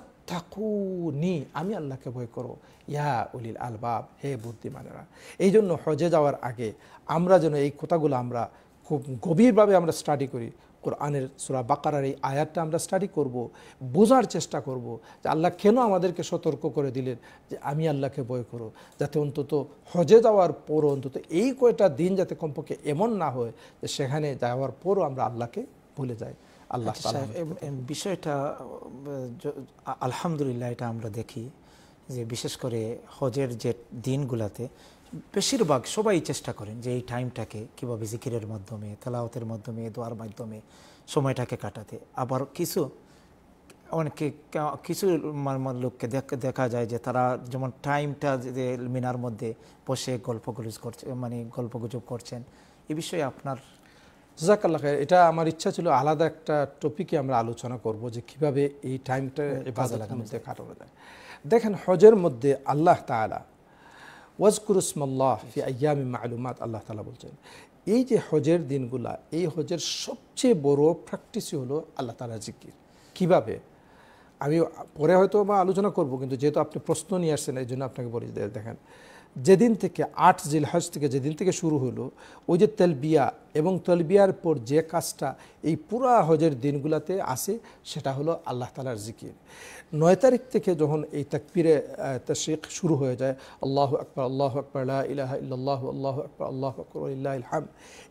নি আমি আল্লাহকে ভয় করো ইয়া উলিল আলবাব হে বুদ্ধিমানেরা এই জন্য হজে যাওয়ার আগে আমরা যেন এই কথাগুলো আমরা খুব গভীরভাবে আমরা স্টাডি করি কোরআনের সুরা বাকারার এই আয়াতটা আমরা স্টাডি করব বোঝার চেষ্টা করব যে আল্লাহ কেন আমাদেরকে সতর্ক করে দিলেন যে আমি আল্লাহকে ভয় করো যাতে অন্তত হজে যাওয়ার পরও অন্তত এই কয়টা দিন যাতে কমপক্ষে এমন না হয় যে সেখানে যাওয়ার পরও আমরা আল্লাহকে ভুলে যাই আল্লাহ আচ্ছা, বিষয়টা আলহামদুলিল্লাহ এটা আমরা দেখি যে বিশেষ করে হজের যে দিনগুলাতে বেশিরভাগ সবাই চেষ্টা করেন যে এই টাইমটাকে কীভাবে জিকিরের মাধ্যমে তেলাওতের মাধ্যমে দোয়ার মাধ্যমে সময়টাকে কাটাতে আবার কিছু অনেকে কিছু লোককে দেখা যায় যে তারা যেমন টাইমটা যে মিনার মধ্যে বসে গুলুজ করছে মানে গল্পগুজব করছেন এ বিষয়ে আপনার জাকাল্লা খায় এটা আমার ইচ্ছা ছিল আলাদা একটা টপিকে আমরা আলোচনা করব যে কিভাবে এই টাইমটা হ্যাঁ, কাজে লাগানো কাটানো যায় দেখেন হজের মধ্যে আল্লাহ তালা ওয়াজকুরুসমল্লাহ আয়ামি মালুমাত আল্লাহ তালা বলছেন এই যে হজের দিনগুলা এই হজের সবচেয়ে বড় প্র্যাকটিসই হলো আল্লাহ তালা জিকির কিভাবে আমি পরে হয়তো বা আলোচনা করব কিন্তু যেহেতু আপনি প্রশ্ন নিয়ে আসছেন এই জন্য আপনাকে বলি দেখেন যেদিন থেকে আট হজ থেকে যেদিন থেকে শুরু হলো ওই যে তেলবিয়া এবং তেলবিয়ার পর যে কাজটা এই পুরা হজের দিনগুলাতে আসে সেটা হলো আল্লাহ তালার জিকির নয় তারিখ থেকে যখন এই তাকবিরে তশিক শুরু হয়ে যায় আল্লাহ আকবর আল্লাহ আকবর ইলাহ ইল্লাহ আল্লাহ আকবর আল্লাহ আকবর ইল্লাহ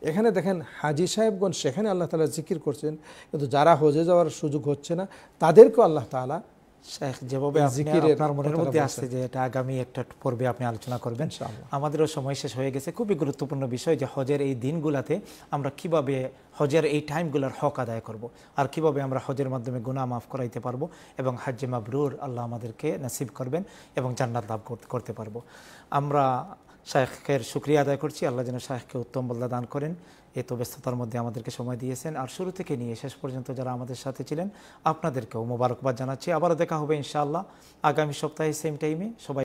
এখানে দেখেন হাজি সাহেবগঞ্জ সেখানে আল্লাহ তালা জিকির করছেন কিন্তু যারা হজে যাওয়ার সুযোগ হচ্ছে না তাদেরকেও আল্লাহ তালা শেখ যেভাবে আপনার মনের মধ্যে আসছে যে এটা আগামী একটা পর্বে আপনি আলোচনা করবেন আমাদেরও সময় শেষ হয়ে গেছে খুবই গুরুত্বপূর্ণ বিষয় যে হজের এই দিনগুলাতে আমরা কিভাবে হজের এই টাইমগুলোর হক আদায় করব। আর কিভাবে আমরা হজের মাধ্যমে গুণা মাফ করাইতে পারবো এবং হাজ্জে মাবরুর আল্লাহ আমাদেরকে নাসিব করবেন এবং জান্নাত লাভ করতে পারবো আমরা শাহেখের শুক্রিয়া আদায় করছি আল্লাহ যেন শাহেখকে উত্তম বল্লা দান করেন এত ব্যস্ততার মধ্যে আমাদেরকে সময় দিয়েছেন আর শুরু থেকে নিয়ে শেষ পর্যন্ত যারা আমাদের সাথে ছিলেন আপনাদেরকেও মোবারকবাদ জানাচ্ছি আবারও দেখা হবে ইনশাআল্লাহ আগামী সপ্তাহে সেম টাইমে সবাই